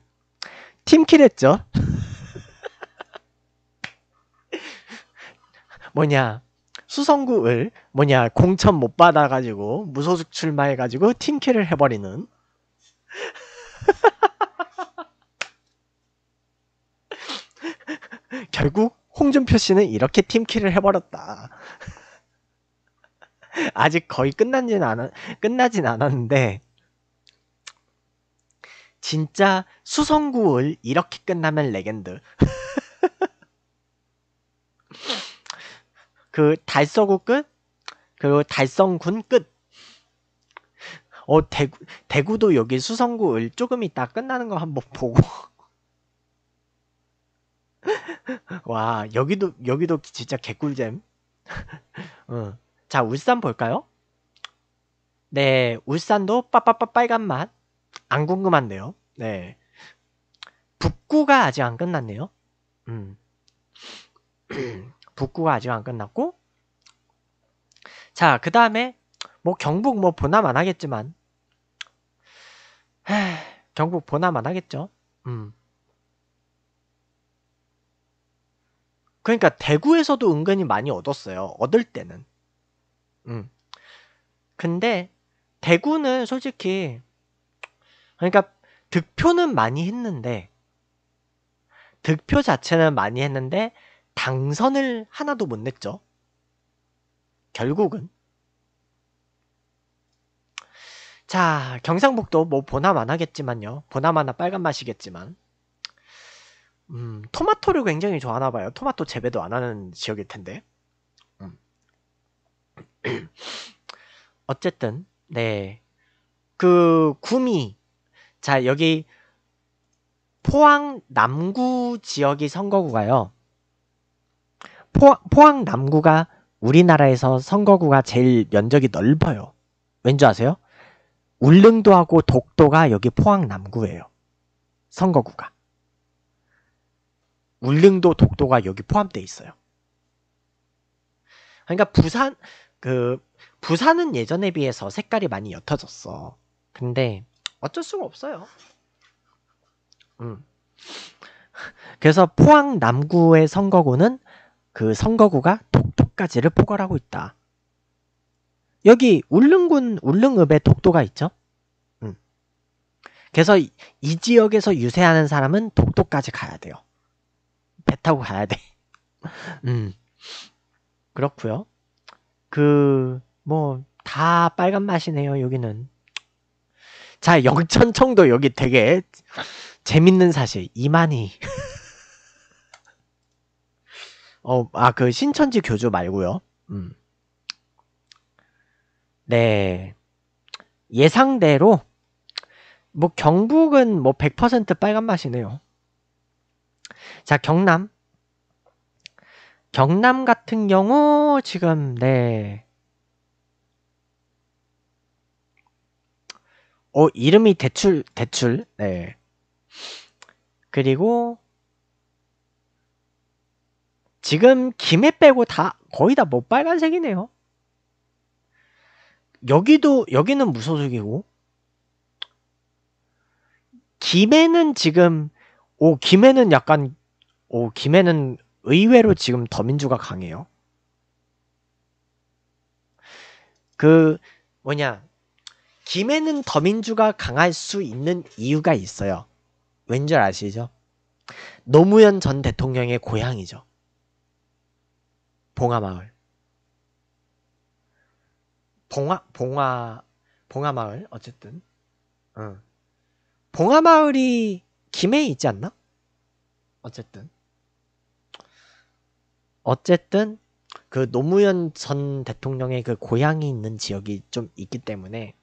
Speaker 1: 팀킬 했죠? 뭐냐. 수성구을 뭐냐 공천 못 받아가지고 무소속 출마해가지고 팀킬을 해버리는 결국 홍준표 씨는 이렇게 팀킬을 해버렸다. 아직 거의 끝나진 않 끝나진 않았는데 진짜 수성구을 이렇게 끝나면 레 g 드그 달서구 끝 그리고 달성군 끝. 어 대구 대구도 여기 수성구을 조금 있다 끝나는 거 한번 보고. 와 여기도 여기도 진짜 개꿀잼. 어. 자, 울산 볼까요? 네, 울산도 빠빠빠 빨간 맛. 안 궁금한데요. 네. 북구가 아직 안 끝났네요. 음. 북구가 아직 안 끝났고. 자, 그 다음에, 뭐 경북 뭐보나마 하겠지만. 에이, 경북 보나마 하겠죠. 음. 그러니까 대구에서도 은근히 많이 얻었어요. 얻을 때는. 음. 근데 대구는 솔직히 그러니까 득표는 많이 했는데 득표 자체는 많이 했는데 당선을 하나도 못 냈죠. 결국은 자 경상북도 뭐 보나마나 하겠지만요. 보나마나 빨간 맛이겠지만 음 토마토를 굉장히 좋아하나 봐요. 토마토 재배도 안 하는 지역일 텐데. 어쨌든 네. 그 구미 자 여기 포항 남구 지역이 선거구가요. 포, 포항 남구가 우리나라에서 선거구가 제일 면적이 넓어요. 왠지 아세요? 울릉도하고 독도가 여기 포항 남구예요. 선거구가. 울릉도 독도가 여기 포함되어 있어요. 그러니까 부산 그 부산은 예전에 비해서 색깔이 많이 옅어졌어. 근데 어쩔 수가 없어요. 음. 그래서 포항 남구의 선거구는 그 선거구가 독도까지를 포괄하고 있다. 여기 울릉군 울릉읍에 독도가 있죠. 음. 그래서 이, 이 지역에서 유세하는 사람은 독도까지 가야 돼요. 배 타고 가야 돼. 음. 그렇고요. 그뭐다 빨간 맛이네요 여기는 자 영천청도 여기 되게 재밌는 사실 이만희 어 아 그 신천지 교주 말고요 음. 네 예상대로 뭐 경북은 뭐 100% 빨간 맛이네요 자 경남 경남 같은 경우 지금 네. 어 이름이 대출 대출 네. 그리고 지금 김해 빼고 다 거의 다뭐 빨간색이네요. 여기도 여기는 무소속이고 김해는 지금 오 김해는 약간 오 김해는 의외로 지금 더민주가 강해요. 그 뭐냐 김에는 더민주가 강할 수 있는 이유가 있어요. 왠 줄 아시죠? 노무현 전 대통령의 고향이죠. 봉화마을. 봉화 봉화 봉화마을 어쨌든. 응. 어. 봉화마을이 김해에 있지 않나? 어쨌든. 어쨌든 그 노무현 전 대통령의 그 고향이 있는 지역이 좀 있기 때문에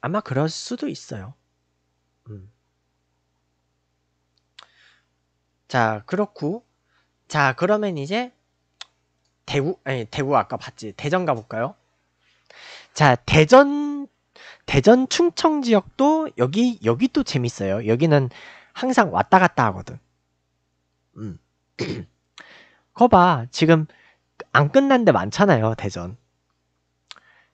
Speaker 1: 아마 그럴 수도 있어요. 음. 자, 그렇고. 자, 그러면 이제 대구, 아니, 대구 아까 봤지. 대전 가볼까요? 자, 대전, 대전 충청 지역도 여기, 여기 또 재밌어요. 여기는 항상 왔다 갔다 하거든. 음. 거봐 지금 안 끝난 데 많잖아요 대전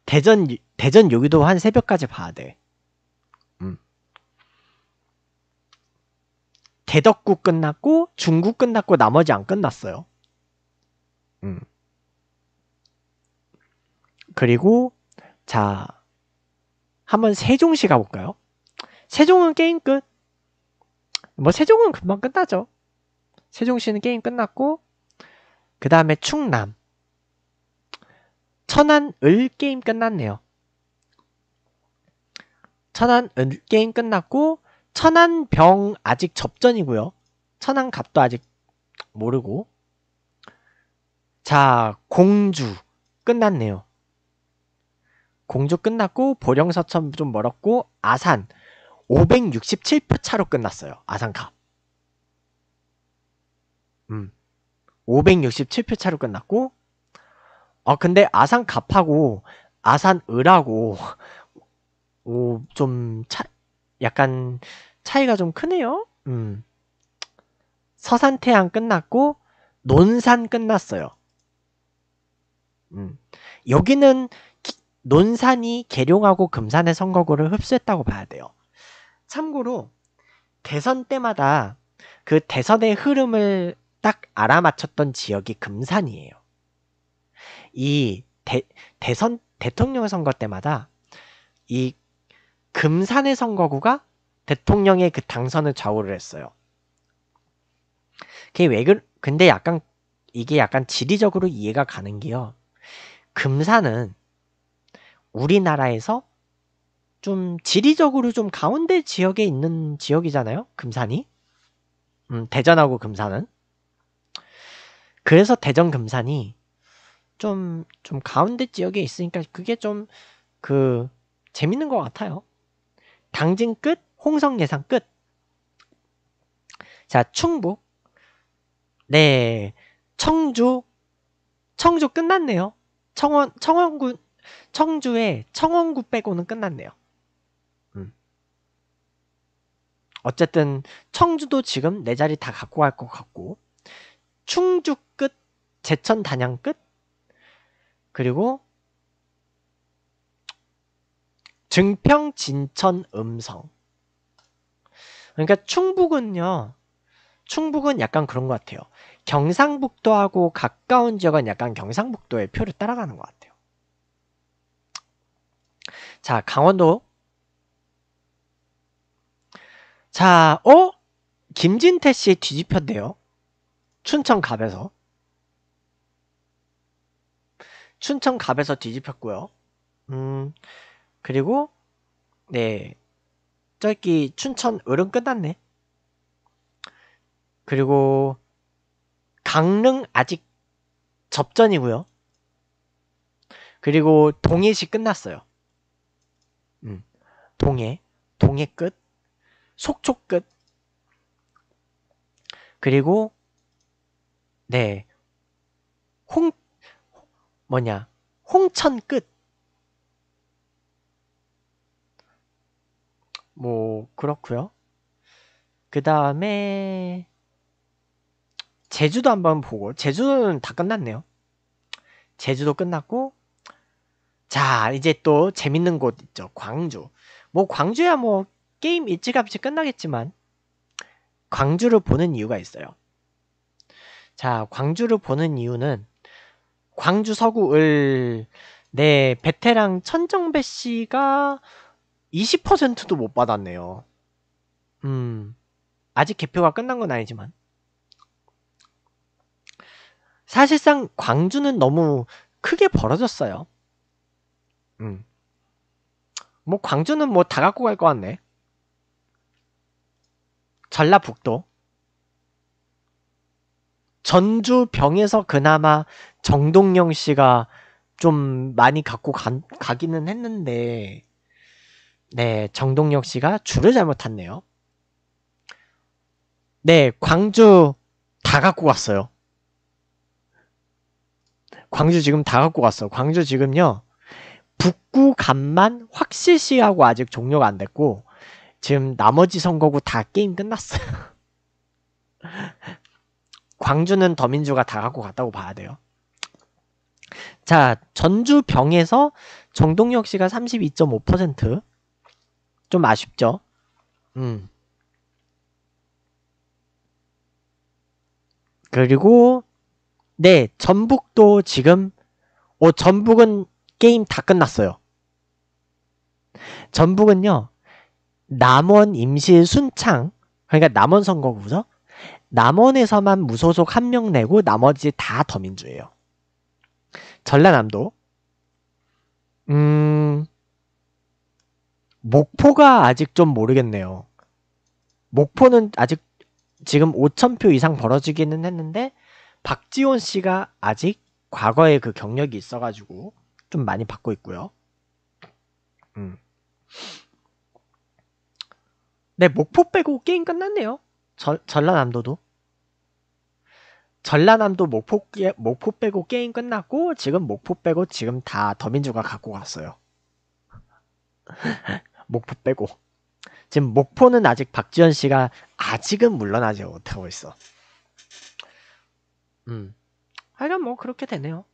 Speaker 1: 대전 대전 여기도 한 새벽까지 봐야 돼 음. 대덕구 끝났고 중구 끝났고 나머지 안 끝났어요 음. 그리고 자 한번 세종시 가볼까요? 세종은 게임 끝. 뭐 세종은 금방 끝나죠. 세종시는 게임 끝났고 그 다음에 충남. 천안 을 게임 끝났네요. 천안 을 게임 끝났고 천안 병 아직 접전이고요. 천안 갑도 아직 모르고 자 공주 끝났네요. 공주 끝났고 보령 서천 좀 멀었고 아산 567표 차로 끝났어요. 아산갑. 음. 567표 차로 끝났고 어 근데 아산 갑하고 아산 을하고 오, 좀 차, 약간 차이가 좀 크네요. 음. 서산 태양 끝났고 논산 끝났어요. 음. 여기는 기, 논산이 계룡하고 금산의 선거구를 흡수했다고 봐야 돼요. 참고로 대선 때마다 그 대선의 흐름을 딱 알아맞혔던 지역이 금산이에요. 이 대, 대선 대통령 선거 때마다 이 금산의 선거구가 대통령의 그 당선을 좌우를 했어요. 그게 왜 그, 근데 약간 이게 약간 지리적으로 이해가 가는 게요. 금산은 우리나라에서 좀 지리적으로 좀 가운데 지역에 있는 지역이잖아요. 금산이. 음, 대전하고 금산은. 그래서 대전 금산이 좀, 좀 가운데 지역에 있으니까 그게 좀, 그, 재밌는 것 같아요. 당진 끝, 홍성 예상 끝. 자, 충북. 네. 청주. 청주 끝났네요. 청원, 청원구 청주의 청원구 빼고는 끝났네요. 음. 어쨌든 청주도 지금 내 자리 다 갖고 갈 것 같고 충주 제천 단양 끝 그리고 증평 진천 음성 그러니까 충북은요 충북은 약간 그런 것 같아요 경상북도하고 가까운 지역은 약간 경상북도의 표를 따라가는 것 같아요 자 강원도 자 어? 김진태 씨 뒤집혔대요 춘천 갑에서 춘천갑에서 뒤집혔고요. 음, 그리고 네, 짧기 춘천 을은 끝났네. 그리고 강릉 아직 접전이고요. 그리고 동해시 끝났어요. 음, 동해, 동해 끝, 속초 끝. 그리고 네, 홍 뭐냐 홍천 끝. 뭐 그렇고요. 그 다음에 제주도 한번 보고 제주도는 다 끝났네요. 제주도 끝났고 자 이제 또 재밌는 곳 있죠 광주. 뭐 광주야 뭐 게임 일찌감치 끝나겠지만 광주를 보는 이유가 있어요. 자 광주를 보는 이유는 광주 서구을 네 베테랑 천정배 씨가 20%도 못 받았네요. 음 아직 개표가 끝난 건 아니지만 사실상 광주는 너무 크게 벌어졌어요. 음. 뭐 광주는 뭐 다 갖고 갈 것 같네. 전라북도 전주병에서 그나마 정동영 씨가 좀 많이 갖고 가, 가기는 했는데 네 정동영 씨가 줄을 잘못 탔네요. 네 광주 다 갖고 갔어요. 광주 지금 다 갖고 갔어. 광주 지금요. 북구 간만 확실시하고 아직 종료가 안 됐고 지금 나머지 선거구 다 게임 끝났어요. 광주는 더민주가 다 갖고 갔다고 봐야 돼요. 자, 전주 병에서 정동혁 씨가 32.5%좀 아쉽죠? 음. 그리고 네, 전북도 지금 어 전북은 게임 다 끝났어요. 전북은요. 남원 임실 순창 그러니까 남원 선거구죠. 남원에서만 무소속 한 명 내고 나머지 다 더민주예요. 전라남도 음 목포가 아직 좀 모르겠네요. 목포는 아직 지금 5천표 이상 벌어지기는 했는데 박지원 씨가 아직 과거에 그 경력이 있어가지고 좀 많이 받고 있고요. 음. 네 목포 빼고 게임 끝났네요. 전, 전라남도도. 전라남도 목포, 목포 빼고 게임 끝났고 지금 목포 빼고 지금 다 더민주가 갖고 갔어요. 목포 빼고 지금 목포는 아직 박지현 씨가 아직은 물러나지 못하고 있어. 음, 하여간 뭐 그렇게 되네요.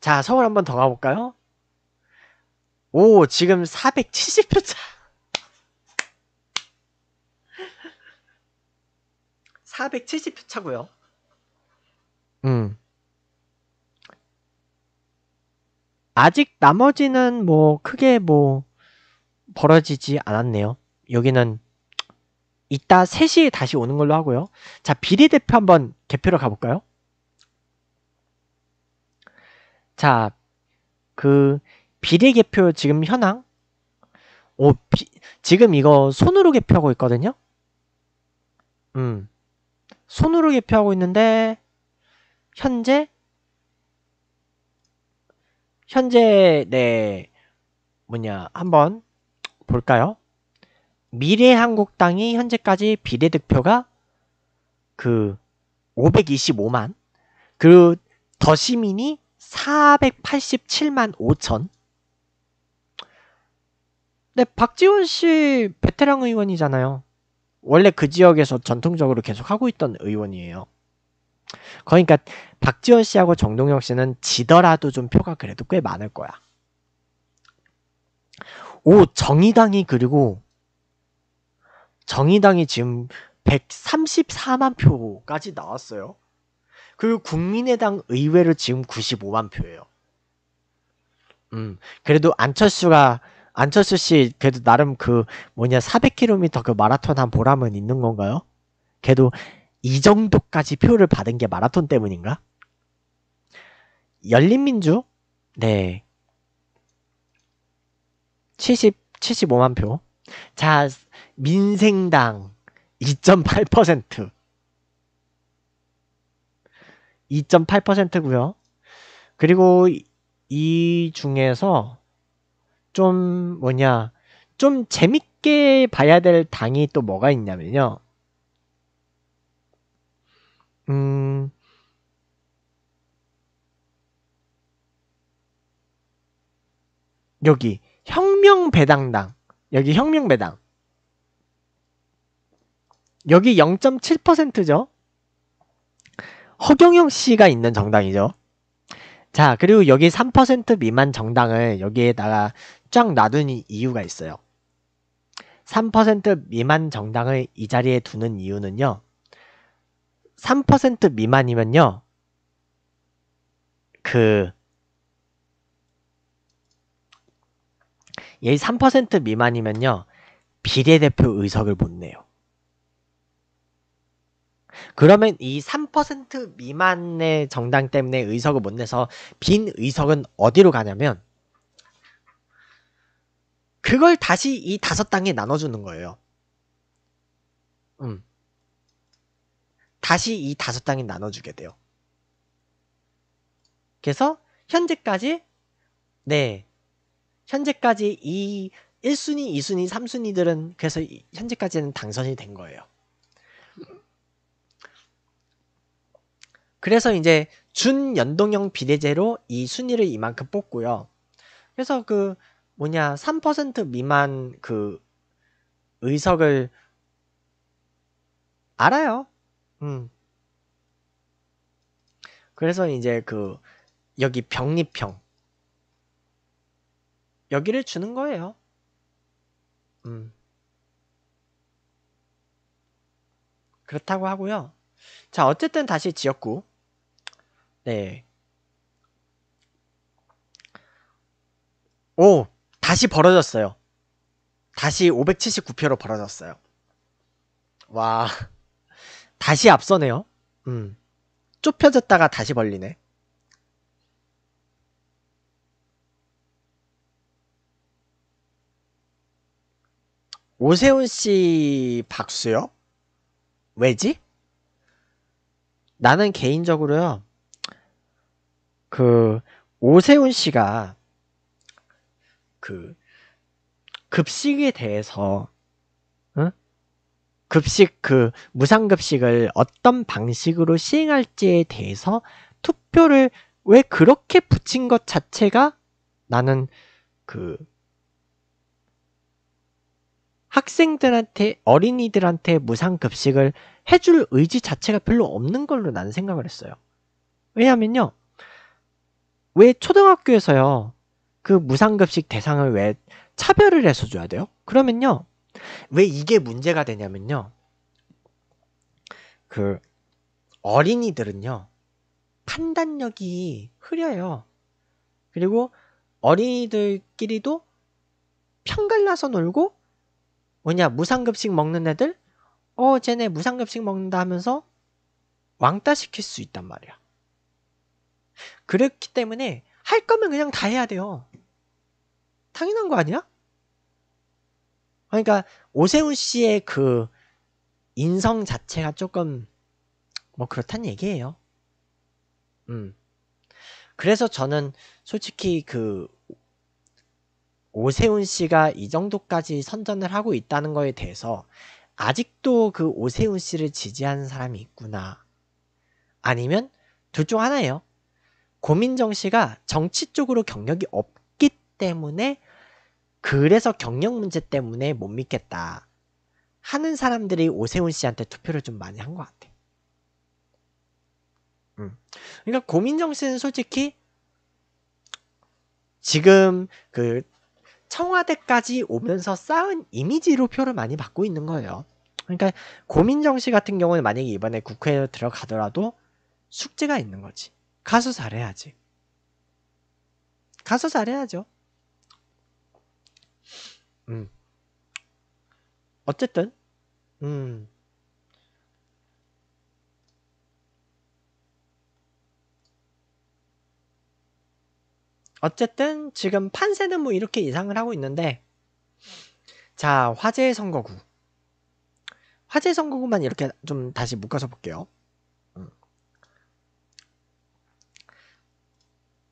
Speaker 1: 자 서울 한번 더 가볼까요? 오 지금 470표 차. 470표 차고요. 음. 아직 나머지는 뭐 크게 뭐 벌어지지 않았네요. 여기는 이따 3시에 다시 오는 걸로 하고요. 자, 비례대표 한번 개표로 가볼까요? 자, 그 비례 개표 지금 현황? 오, 비, 지금 이거 손으로 개표하고 있거든요? 음. 손으로 개표하고 있는데 현재 현재 네 뭐냐 한번 볼까요? 미래한국당이 현재까지 비례득표가 그 525만 그 더시민이 487만 5천 네, 박지원 씨 베테랑 의원이잖아요. 원래 그 지역에서 전통적으로 계속 하고 있던 의원이에요. 그러니까 박지원 씨하고 정동영 씨는 지더라도 좀 표가 그래도 꽤 많을 거야. 오, 정의당이 그리고 정의당이 지금 134만 표까지 나왔어요. 그리고 국민의당 의회로 지금 95만 표예요. 음, 그래도 안철수가 안철수 씨 그래도 나름 그 뭐냐 400km 그 마라톤 한 보람은 있는 건가요? 그래도 이 정도까지 표를 받은 게 마라톤 때문인가? 열린민주? 네. 70, 75만 표. 자, 민생당 2.8%. 2.8%고요. 그리고 이 중에서 좀 뭐냐 좀 재밌게 봐야 될 당이 또 뭐가 있냐면요. 음. 여기 혁명배당당 여기 혁명배당 여기 0.7%죠. 허경영 씨가 있는 정당이죠. 자 그리고 여기 3% 미만 정당을 여기에다가 쫙 놔둔 이유가 있어요. 3% 미만 정당을 이 자리에 두는 이유는요. 3% 미만이면요. 그, 얘3% 미만이면요. 비례대표 의석을 못 내요. 그러면 이 3% 미만의 정당 때문에 의석을 못 내서 빈 의석은 어디로 가냐면 그걸 다시 이 다섯 당에 나눠주는 거예요. 음. 다시 이 다섯 땅이 나눠주게 돼요. 그래서 현재까지 네 현재까지 이 1순위, 2순위, 3순위들은 그래서 현재까지는 당선이 된 거예요. 그래서 이제 준연동형 비례제로 이 순위를 이만큼 뽑고요. 그래서 그 뭐냐 3% 미만 그 의석을 알아요. 음. 그래서 이제 그 여기 병립형 여기를 주는 거예요. 음. 그렇다고 하고요. 자, 어쨌든 다시 지역구. 네. 오, 다시 벌어졌어요. 다시 579표로 벌어졌어요. 와. 다시 앞서네요. 음. 좁혀졌다가 다시 벌리네. 오세훈 씨 박수요? 왜지? 나는 개인적으로요. 그 오세훈 씨가 그 급식에 대해서 급식 그 무상급식을 어떤 방식으로 시행할지에 대해서 투표를 왜 그렇게 붙인 것 자체가 나는 그 학생들한테 어린이들한테 무상급식을 해줄 의지 자체가 별로 없는 걸로 나는 생각을 했어요. 왜냐면요. 왜 초등학교에서요. 그 무상급식 대상을 왜 차별을 해서 줘야 돼요? 그러면요. 왜 이게 문제가 되냐면요. 그 어린이들은요. 판단력이 흐려요. 그리고 어린이들끼리도 편갈라서 놀고 뭐냐 무상급식 먹는 애들 어 쟤네 무상급식 먹는다 하면서 왕따 시킬 수 있단 말이야. 그렇기 때문에 할 거면 그냥 다 해야 돼요. 당연한 거 아니야? 그러니까 오세훈 씨의 그 인성 자체가 조금 뭐 그렇단 얘기예요. 음. 그래서 저는 솔직히 그 오세훈 씨가 이 정도까지 선전을 하고 있다는 거에 대해서 아직도 그 오세훈 씨를 지지하는 사람이 있구나. 아니면 둘 중 하나예요. 고민정 씨가 정치 쪽으로 경력이 없기 때문에 그래서 경력 문제 때문에 못 믿겠다 하는 사람들이 오세훈 씨한테 투표를 좀 많이 한 것 같아. 음. 그러니까 고민정 씨는 솔직히 지금 그 청와대까지 오면서 쌓은 이미지로 표를 많이 받고 있는 거예요. 그러니까 고민정 씨 같은 경우는 만약에 이번에 국회에 들어가더라도 숙제가 있는 거지. 가수 잘해야지. 가수 잘해야죠. 음. 어쨌든 음. 어쨌든 지금 판세는 뭐 이렇게 예상을 하고 있는데 자 화재 선거구 화재 선거구만 이렇게 좀 다시 묶어서 볼게요 음.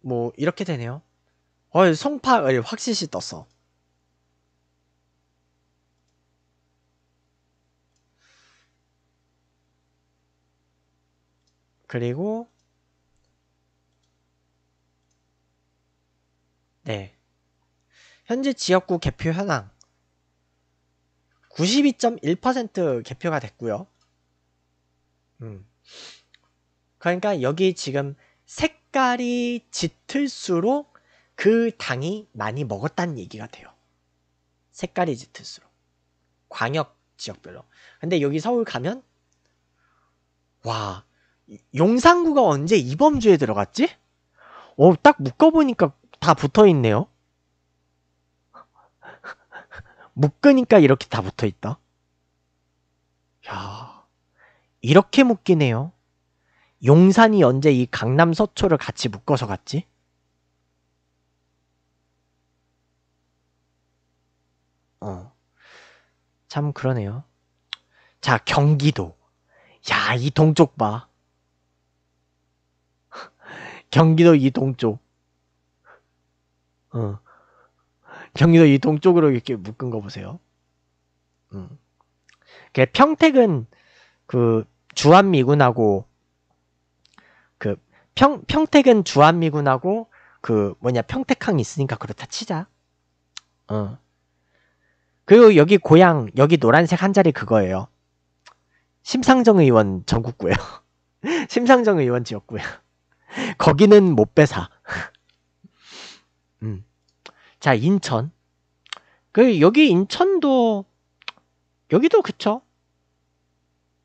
Speaker 1: 뭐 이렇게 되네요 어송파을 확실시 떴어 그리고 네. 현재 지역구 개표 현황 92.1% 개표가 됐고요. 음. 그러니까 여기 지금 색깔이 짙을수록 그 당이 많이 먹었다는 얘기가 돼요. 색깔이 짙을수록. 광역 지역별로. 근데 여기 서울 가면 와 용산구가 언제 이범주에 들어갔지? 어, 딱 묶어보니까 다 붙어있네요. 묶으니까 이렇게 다 붙어있다. 야, 이렇게 묶이네요. 용산이 언제 이 강남 서초를 같이 묶어서 갔지? 어. 참 그러네요. 자, 경기도. 야, 이 동쪽 봐. 경기도 이동 쪽. 어. 경기도 이동 쪽으로 이렇게 묶은 거 보세요. 음. 그 평택은 그 주한미군하고 그 평, 평택은 주한미군하고 그 뭐냐 평택항이 있으니까 그렇다 치자. 어. 그리고 여기 고향 여기 노란색 한 자리 그거예요. 심상정 의원 전국구예요. 심상정 의원 지역구예요. 거기는 못 빼사. 음. 자, 인천. 그, 여기 인천도, 여기도 그쵸?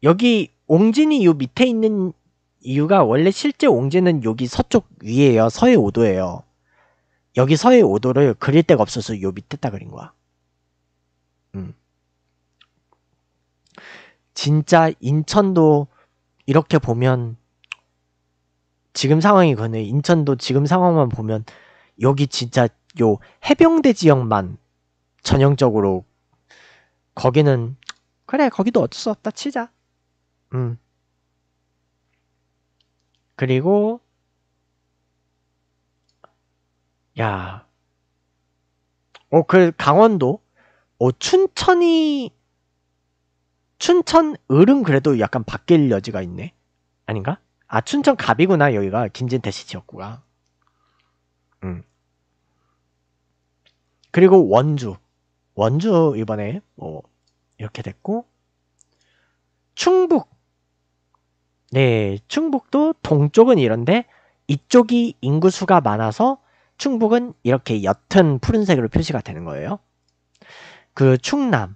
Speaker 1: 여기 옹진이 요 밑에 있는 이유가 원래 실제 옹진은 여기 서쪽 위에요. 서해 5도에요 여기 서해 5도를 그릴 데가 없어서 요 밑에다 그린 거야. 음. 진짜 인천도 이렇게 보면 지금 상황이 그네 인천도 지금 상황만 보면 여기 진짜 요 해병대 지역만 전형적으로 거기는 그래 거기도 어쩔 수 없다 치자. 음. 그리고 야. 어, 그 강원도 어 춘천이 춘천 을은 그래도 약간 바뀔 여지가 있네. 아닌가? 아 춘천 갑이구나 여기가 김진태 씨 지역구가. 음. 그리고 원주, 원주 이번에 뭐 이렇게 됐고 충북, 네 충북도 동쪽은 이런데 이쪽이 인구수가 많아서 충북은 이렇게 옅은 푸른색으로 표시가 되는 거예요. 그 충남,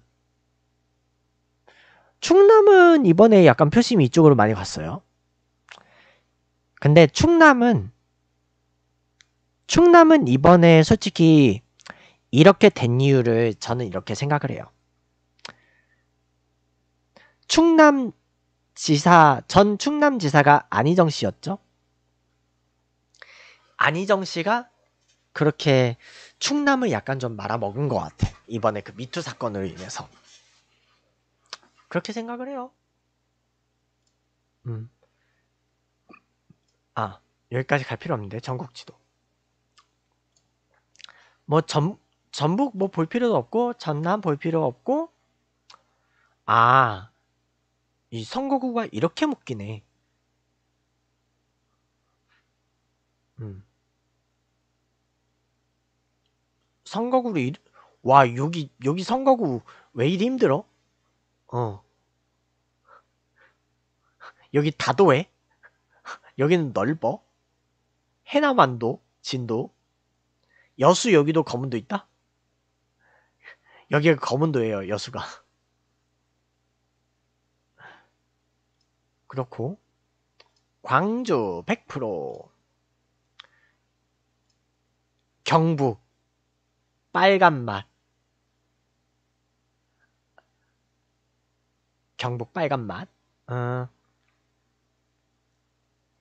Speaker 1: 충남은 이번에 약간 표심이 이쪽으로 많이 갔어요. 근데 충남은 충남은 이번에 솔직히 이렇게 된 이유를 저는 이렇게 생각을 해요. 충남 지사, 전 충남 지사가 안희정 씨였죠? 안희정 씨가 그렇게 충남을 약간 좀 말아먹은 것 같아. 이번에 그 미투 사건으로 인해서. 그렇게 생각을 해요. 음. 아 여기까지 갈 필요 없는데 전국지도 뭐 전, 전북 뭐 볼 필요도 없고 전남 볼 필요 없고 아이 선거구가 이렇게 묶이네 음. 선거구로 이, 와 여기 여기 선거구 왜 이리 힘들어? 어 여기 다도해? 여기는 넓어? 해남안도, 진도, 여수 여기도 검은도 있다? 여기가 검은도예요, 여수가. 그렇고 광주 100% 경북 빨간 맛 경북 빨간 맛 어.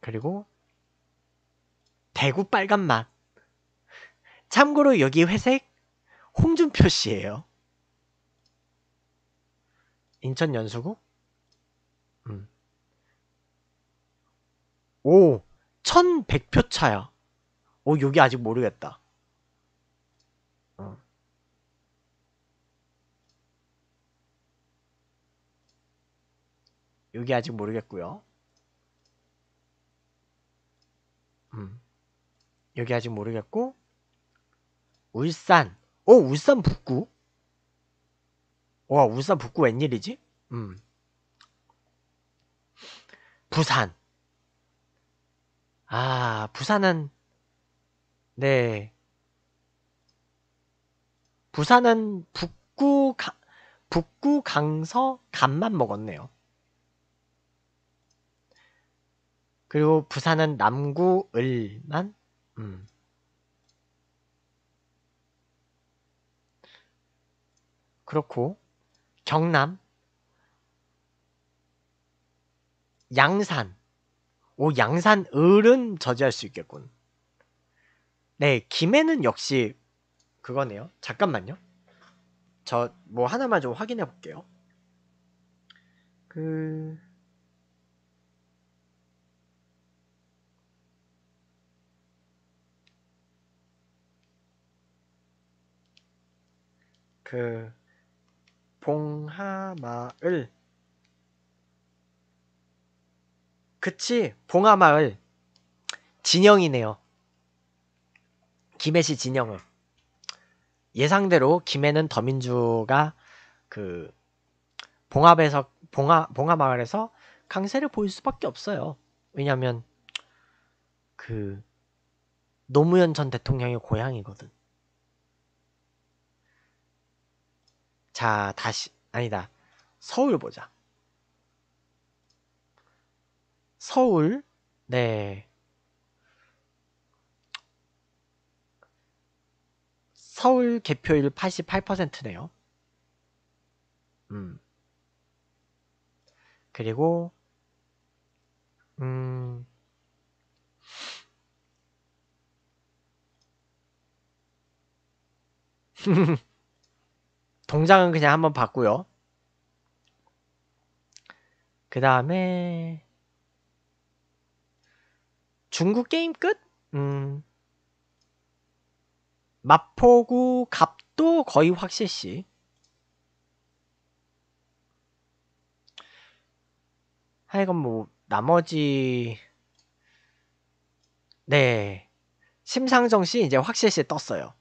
Speaker 1: 그리고 대구 빨간 맛. 참고로 여기 회색 홍준표 씨예요. 인천 연수구? 음. 오, 1100표 차야. 오, 여기 아직 모르겠다. 어. 여기 아직 모르겠고요. 음. 여기 아직 모르겠고 울산 오 어, 울산 북구 와 울산 북구 웬일이지? 음. 부산 아 부산은 네 부산은 북구 가, 북구 강서 간만 먹었네요 그리고 부산은 남구 을만 음. 그렇고 경남 양산 오 양산 을은 저지할 수 있겠군 네 김해는 역시 그거네요 잠깐만요 저 뭐 하나만 좀 확인해 볼게요 그그 봉하마을 그치 봉하마을 진영이네요 김해시 진영은 예상대로 김해는 더민주가 그 봉합에서 봉하 봉하마을에서 강세를 보일 수밖에 없어요. 왜냐하면 그 노무현 전 대통령의 고향이거든. 자, 다시 아니다. 서울 보자. 서울 네. 서울 개표율 88%네요. 음. 그리고 음 동작은 그냥 한번 봤고요. 그 다음에 중국 게임 끝? 음. 마포구 갑도 거의 확실시. 하여간 뭐 나머지 네 심상정 씨 이제 확실시 떴어요.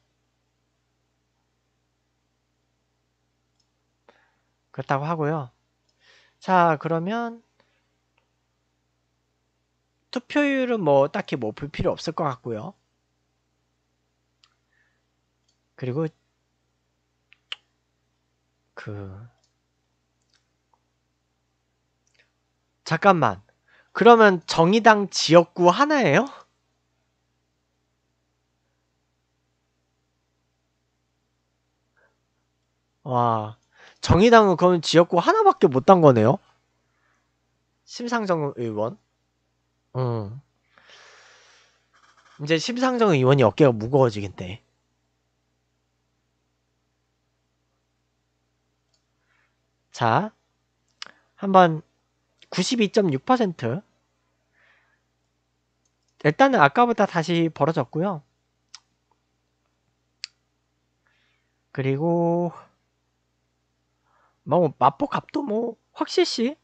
Speaker 1: 그렇다고 하고요. 자 그러면 투표율은 뭐 딱히 뭐 볼 필요 없을 것 같고요. 그리고 그 잠깐만 그러면 정의당 지역구 하나예요? 와 정의당은 그럼 지역구 하나밖에 못 딴 거네요? 심상정 의원? 음. 이제 심상정 의원이 어깨가 무거워지겠네. 자, 한번 92.6% 일단은 아까보다 다시 벌어졌고요. 그리고 뭐 마포 값도 뭐 확실시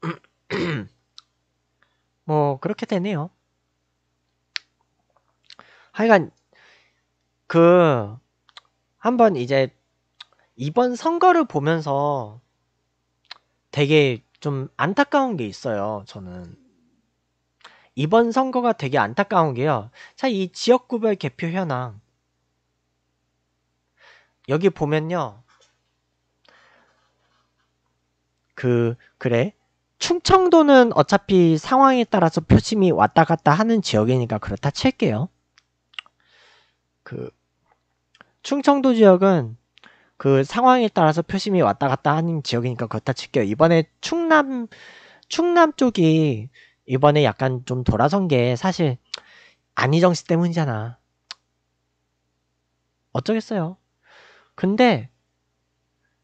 Speaker 1: 뭐 그렇게 되네요. 하여간 그 한번 이제 이번 선거를 보면서 되게 좀 안타까운 게 있어요. 저는 이번 선거가 되게 안타까운 게요. 자, 이 지역구별 개표 현황 여기 보면요. 그 그래 충청도는 어차피 상황에 따라서 표심이 왔다 갔다 하는 지역이니까 그렇다 칠게요. 그 충청도 지역은 그 상황에 따라서 표심이 왔다 갔다 하는 지역이니까 그렇다 칠게요. 이번에 충남 충남 쪽이 이번에 약간 좀 돌아선 게 사실 안희정 씨 때문이잖아. 어쩌겠어요. 근데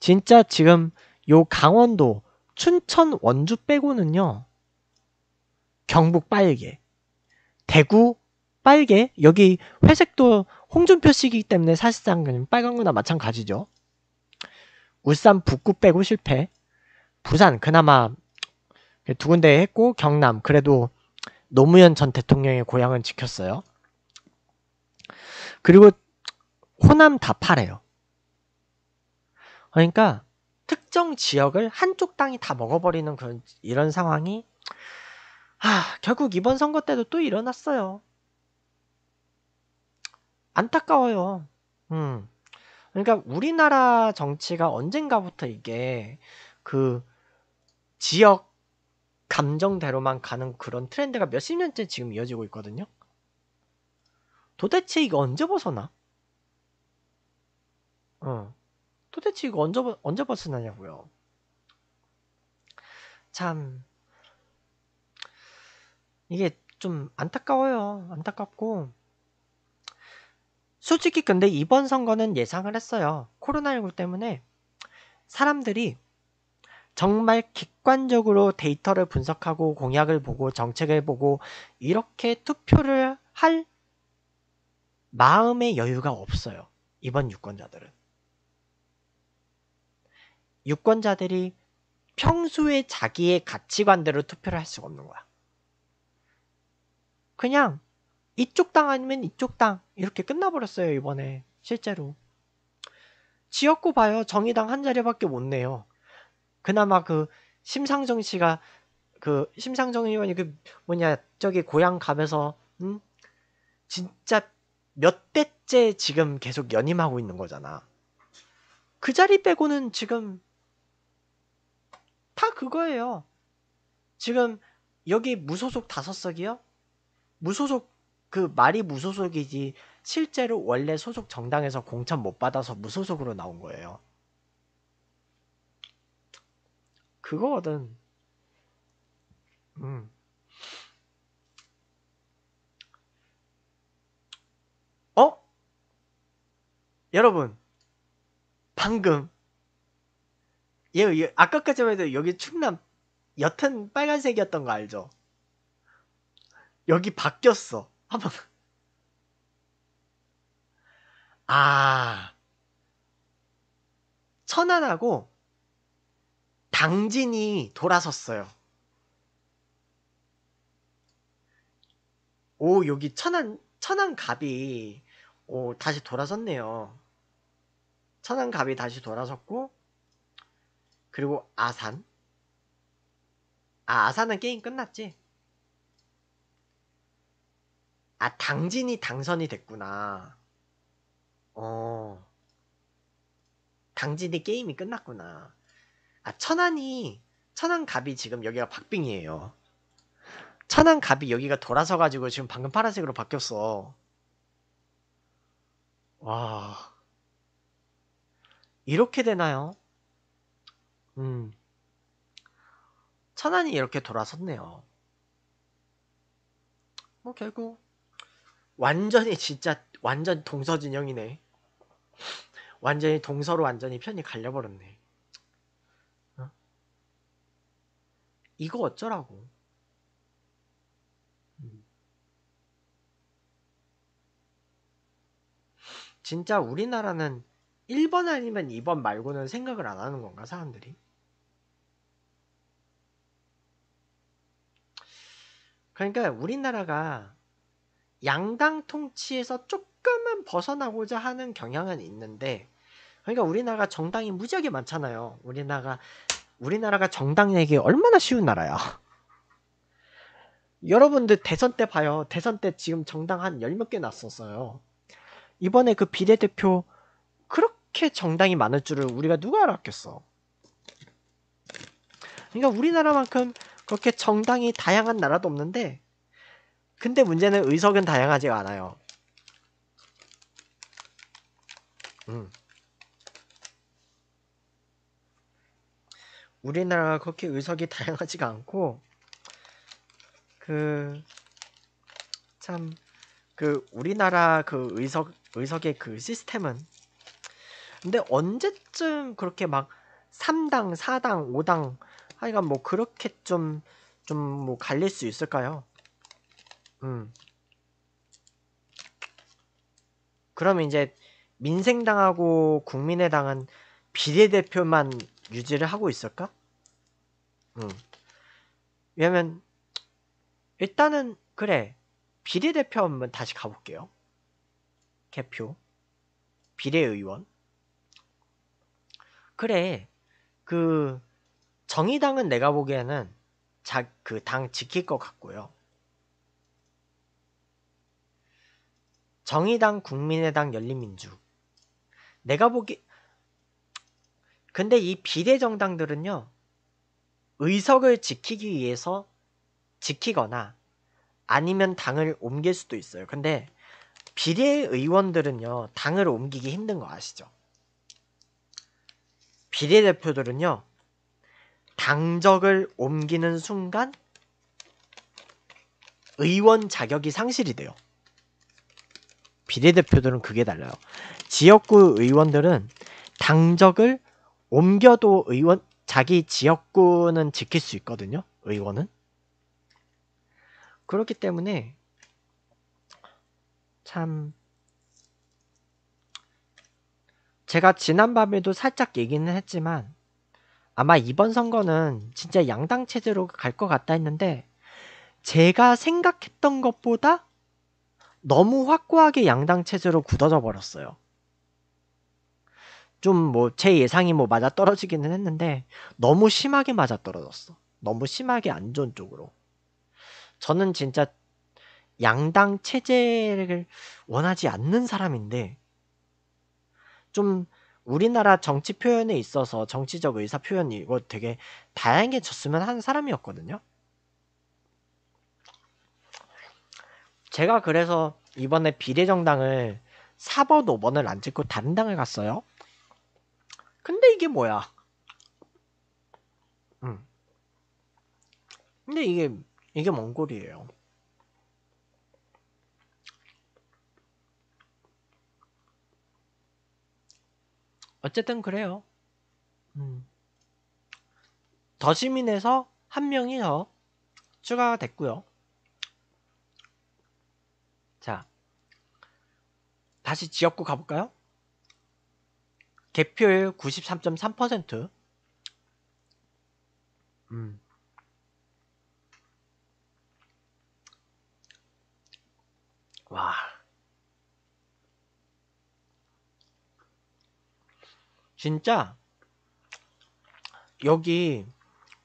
Speaker 1: 진짜 지금 요 강원도, 춘천, 원주 빼고는요. 경북 빨개, 대구 빨개, 여기 회색도 홍준표 씨기 때문에 사실상 그냥 빨간 거나 마찬가지죠. 울산 북구 빼고 실패. 부산 그나마 두 군데 했고 경남 그래도 노무현 전 대통령의 고향은 지켰어요. 그리고 호남 다 파래요. 그러니까 특정 지역을 한쪽 땅이 다 먹어버리는 그런 이런 상황이 하, 아, 결국 이번 선거 때도 또 일어났어요. 안타까워요. 음. 그러니까 우리나라 정치가 언젠가부터 이게 그 지역 감정대로만 가는 그런 트렌드가 몇십 년째 지금 이어지고 있거든요. 도대체 이거 언제 벗어나? 어. 도대체 이거 언제, 언제 벗어나냐고요. 참 이게 좀 안타까워요. 안타깝고 솔직히 근데 이번 선거는 예상을 했어요. 코로나19 때문에 사람들이 정말 객관적으로 데이터를 분석하고 공약을 보고 정책을 보고 이렇게 투표를 할 마음의 여유가 없어요. 이번 유권자들은. 유권자들이 평소에 자기의 가치관대로 투표를 할 수가 없는 거야. 그냥 이쪽 당 아니면 이쪽 당 이렇게 끝나버렸어요 이번에 실제로. 지역구 봐요 정의당 한 자리밖에 못 내요. 그나마 그 심상정 씨가 그 심상정 의원이 그 뭐냐 저기 고향 가면서 음 진짜 몇 대째 지금 계속 연임하고 있는 거잖아. 그 자리 빼고는 지금 다 그거예요. 지금 여기 무소속 다섯 석이요? 무소속 그 말이 무소속이지 실제로 원래 소속 정당에서 공천 못 받아서 무소속으로 나온 거예요. 그거거든. 음. 어? 여러분, 방금 예, 예 아까까지만 해도 여기 충남 옅은 빨간색이었던 거 알죠? 여기 바뀌었어. 한번. 아. 천안하고 당진이 돌아섰어요. 오, 여기 천안, 천안갑이, 오, 다시 돌아섰네요. 천안갑이 다시 돌아섰고, 그리고 아산 아 아산은 게임 끝났지 아 당진이 당선이 됐구나 어 당진이 게임이 끝났구나 아 천안이 천안갑이 지금 여기가 박빙이에요 천안갑이 여기가 돌아서 가지고 지금 방금 파란색으로 바뀌었어 와 이렇게 되나요? 음. 천안이 이렇게 돌아섰네요. 뭐 결국 완전히 진짜 완전 동서 진영이네. 완전히 동서로 완전히 편이 갈려버렸네. 어? 이거 어쩌라고? 진짜 우리나라는 1번 아니면 2번 말고는 생각을 안 하는 건가 사람들이? 그러니까 우리나라가 양당 통치에서 조금은 벗어나고자 하는 경향은 있는데 그러니까 우리나라가 정당이 무지하게 많잖아요. 우리나라가 우리나라가 정당 내기 얼마나 쉬운 나라야. 여러분들 대선 때 봐요. 대선 때 지금 정당 한 열 몇 개 났었어요. 이번에 그 비례대표 그렇게 정당이 많을 줄을 우리가 누가 알았겠어. 그러니까 우리나라만큼 그렇게 정당이 다양한 나라도 없는데 근데 문제는 의석은 다양하지가 않아요. 음. 우리나라가 그렇게 의석이 다양하지가 않고 그 참그 그 우리나라 그 의석 의석의 그 시스템은 근데 언제쯤 그렇게 막 3당, 4당, 5당 하여간 뭐 그렇게 좀 좀 뭐 갈릴 수 있을까요? 음. 그면 이제 민생당하고 국민의당은 비례대표만 유지를 하고 있을까? 음. 왜냐면 일단은 그래 비례대표 한번 다시 가볼게요. 개표 비례의원 그래 그 정의당은 내가 보기에는 그당 지킬 것 같고요. 정의당, 국민의당, 열린민주. 내가 보기 근데 이 비례정당들은요. 의석을 지키기 위해서 지키거나 아니면 당을 옮길 수도 있어요. 근데 비례 의원들은요. 당을 옮기기 힘든 거 아시죠? 비례대표들은요. 당적을 옮기는 순간 의원 자격이 상실이 돼요. 비례대표들은 그게 달라요. 지역구 의원들은 당적을 옮겨도 의원 자기 지역구는 지킬 수 있거든요. 의원은 그렇기 때문에 참 제가 지난밤에도 살짝 얘기는 했지만 아마 이번 선거는 진짜 양당 체제로 갈 것 같다 했는데 제가 생각했던 것보다 너무 확고하게 양당 체제로 굳어져 버렸어요. 좀 뭐 제 예상이 뭐 맞아 떨어지기는 했는데 너무 심하게 맞아 떨어졌어. 너무 심하게 안 좋은 쪽으로. 저는 진짜 양당 체제를 원하지 않는 사람인데 좀 우리나라 정치 표현에 있어서 정치적 의사 표현 이거 되게 다양해졌으면 하는 사람이었거든요. 제가 그래서 이번에 비례정당을 4번, 5번을 안 찍고 다른 당을 갔어요. 근데 이게 뭐야? 음. 근데 이게 이게 뭔 꼴이에요. 어쨌든 그래요. 음. 더 시민에서 한 명이 더 추가가 됐고요. 자, 다시 지역구 가볼까요? 개표율 93.3% 음. 와. 진짜 여기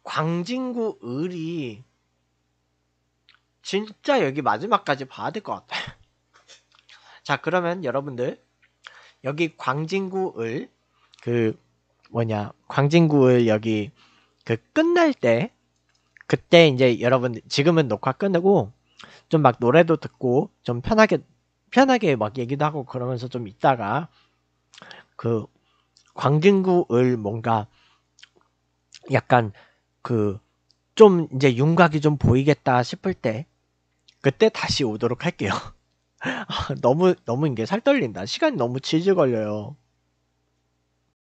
Speaker 1: 광진구 을이 진짜 여기 마지막까지 봐야 될 것 같아요. 자 그러면 여러분들 여기 광진구 을 그 뭐냐 광진구 을 여기 그 끝날 때 그때 이제 여러분 지금은 녹화 끝내고 좀 막 노래도 듣고 좀 편하게 편하게 막 얘기도 하고 그러면서 좀 있다가 그 광진구을 뭔가 약간 그 좀 이제 윤곽이 좀 보이겠다 싶을 때 그때 다시 오도록 할게요. 아, 너무 너무 이게 살떨린다. 시간이 너무 질질 걸려요.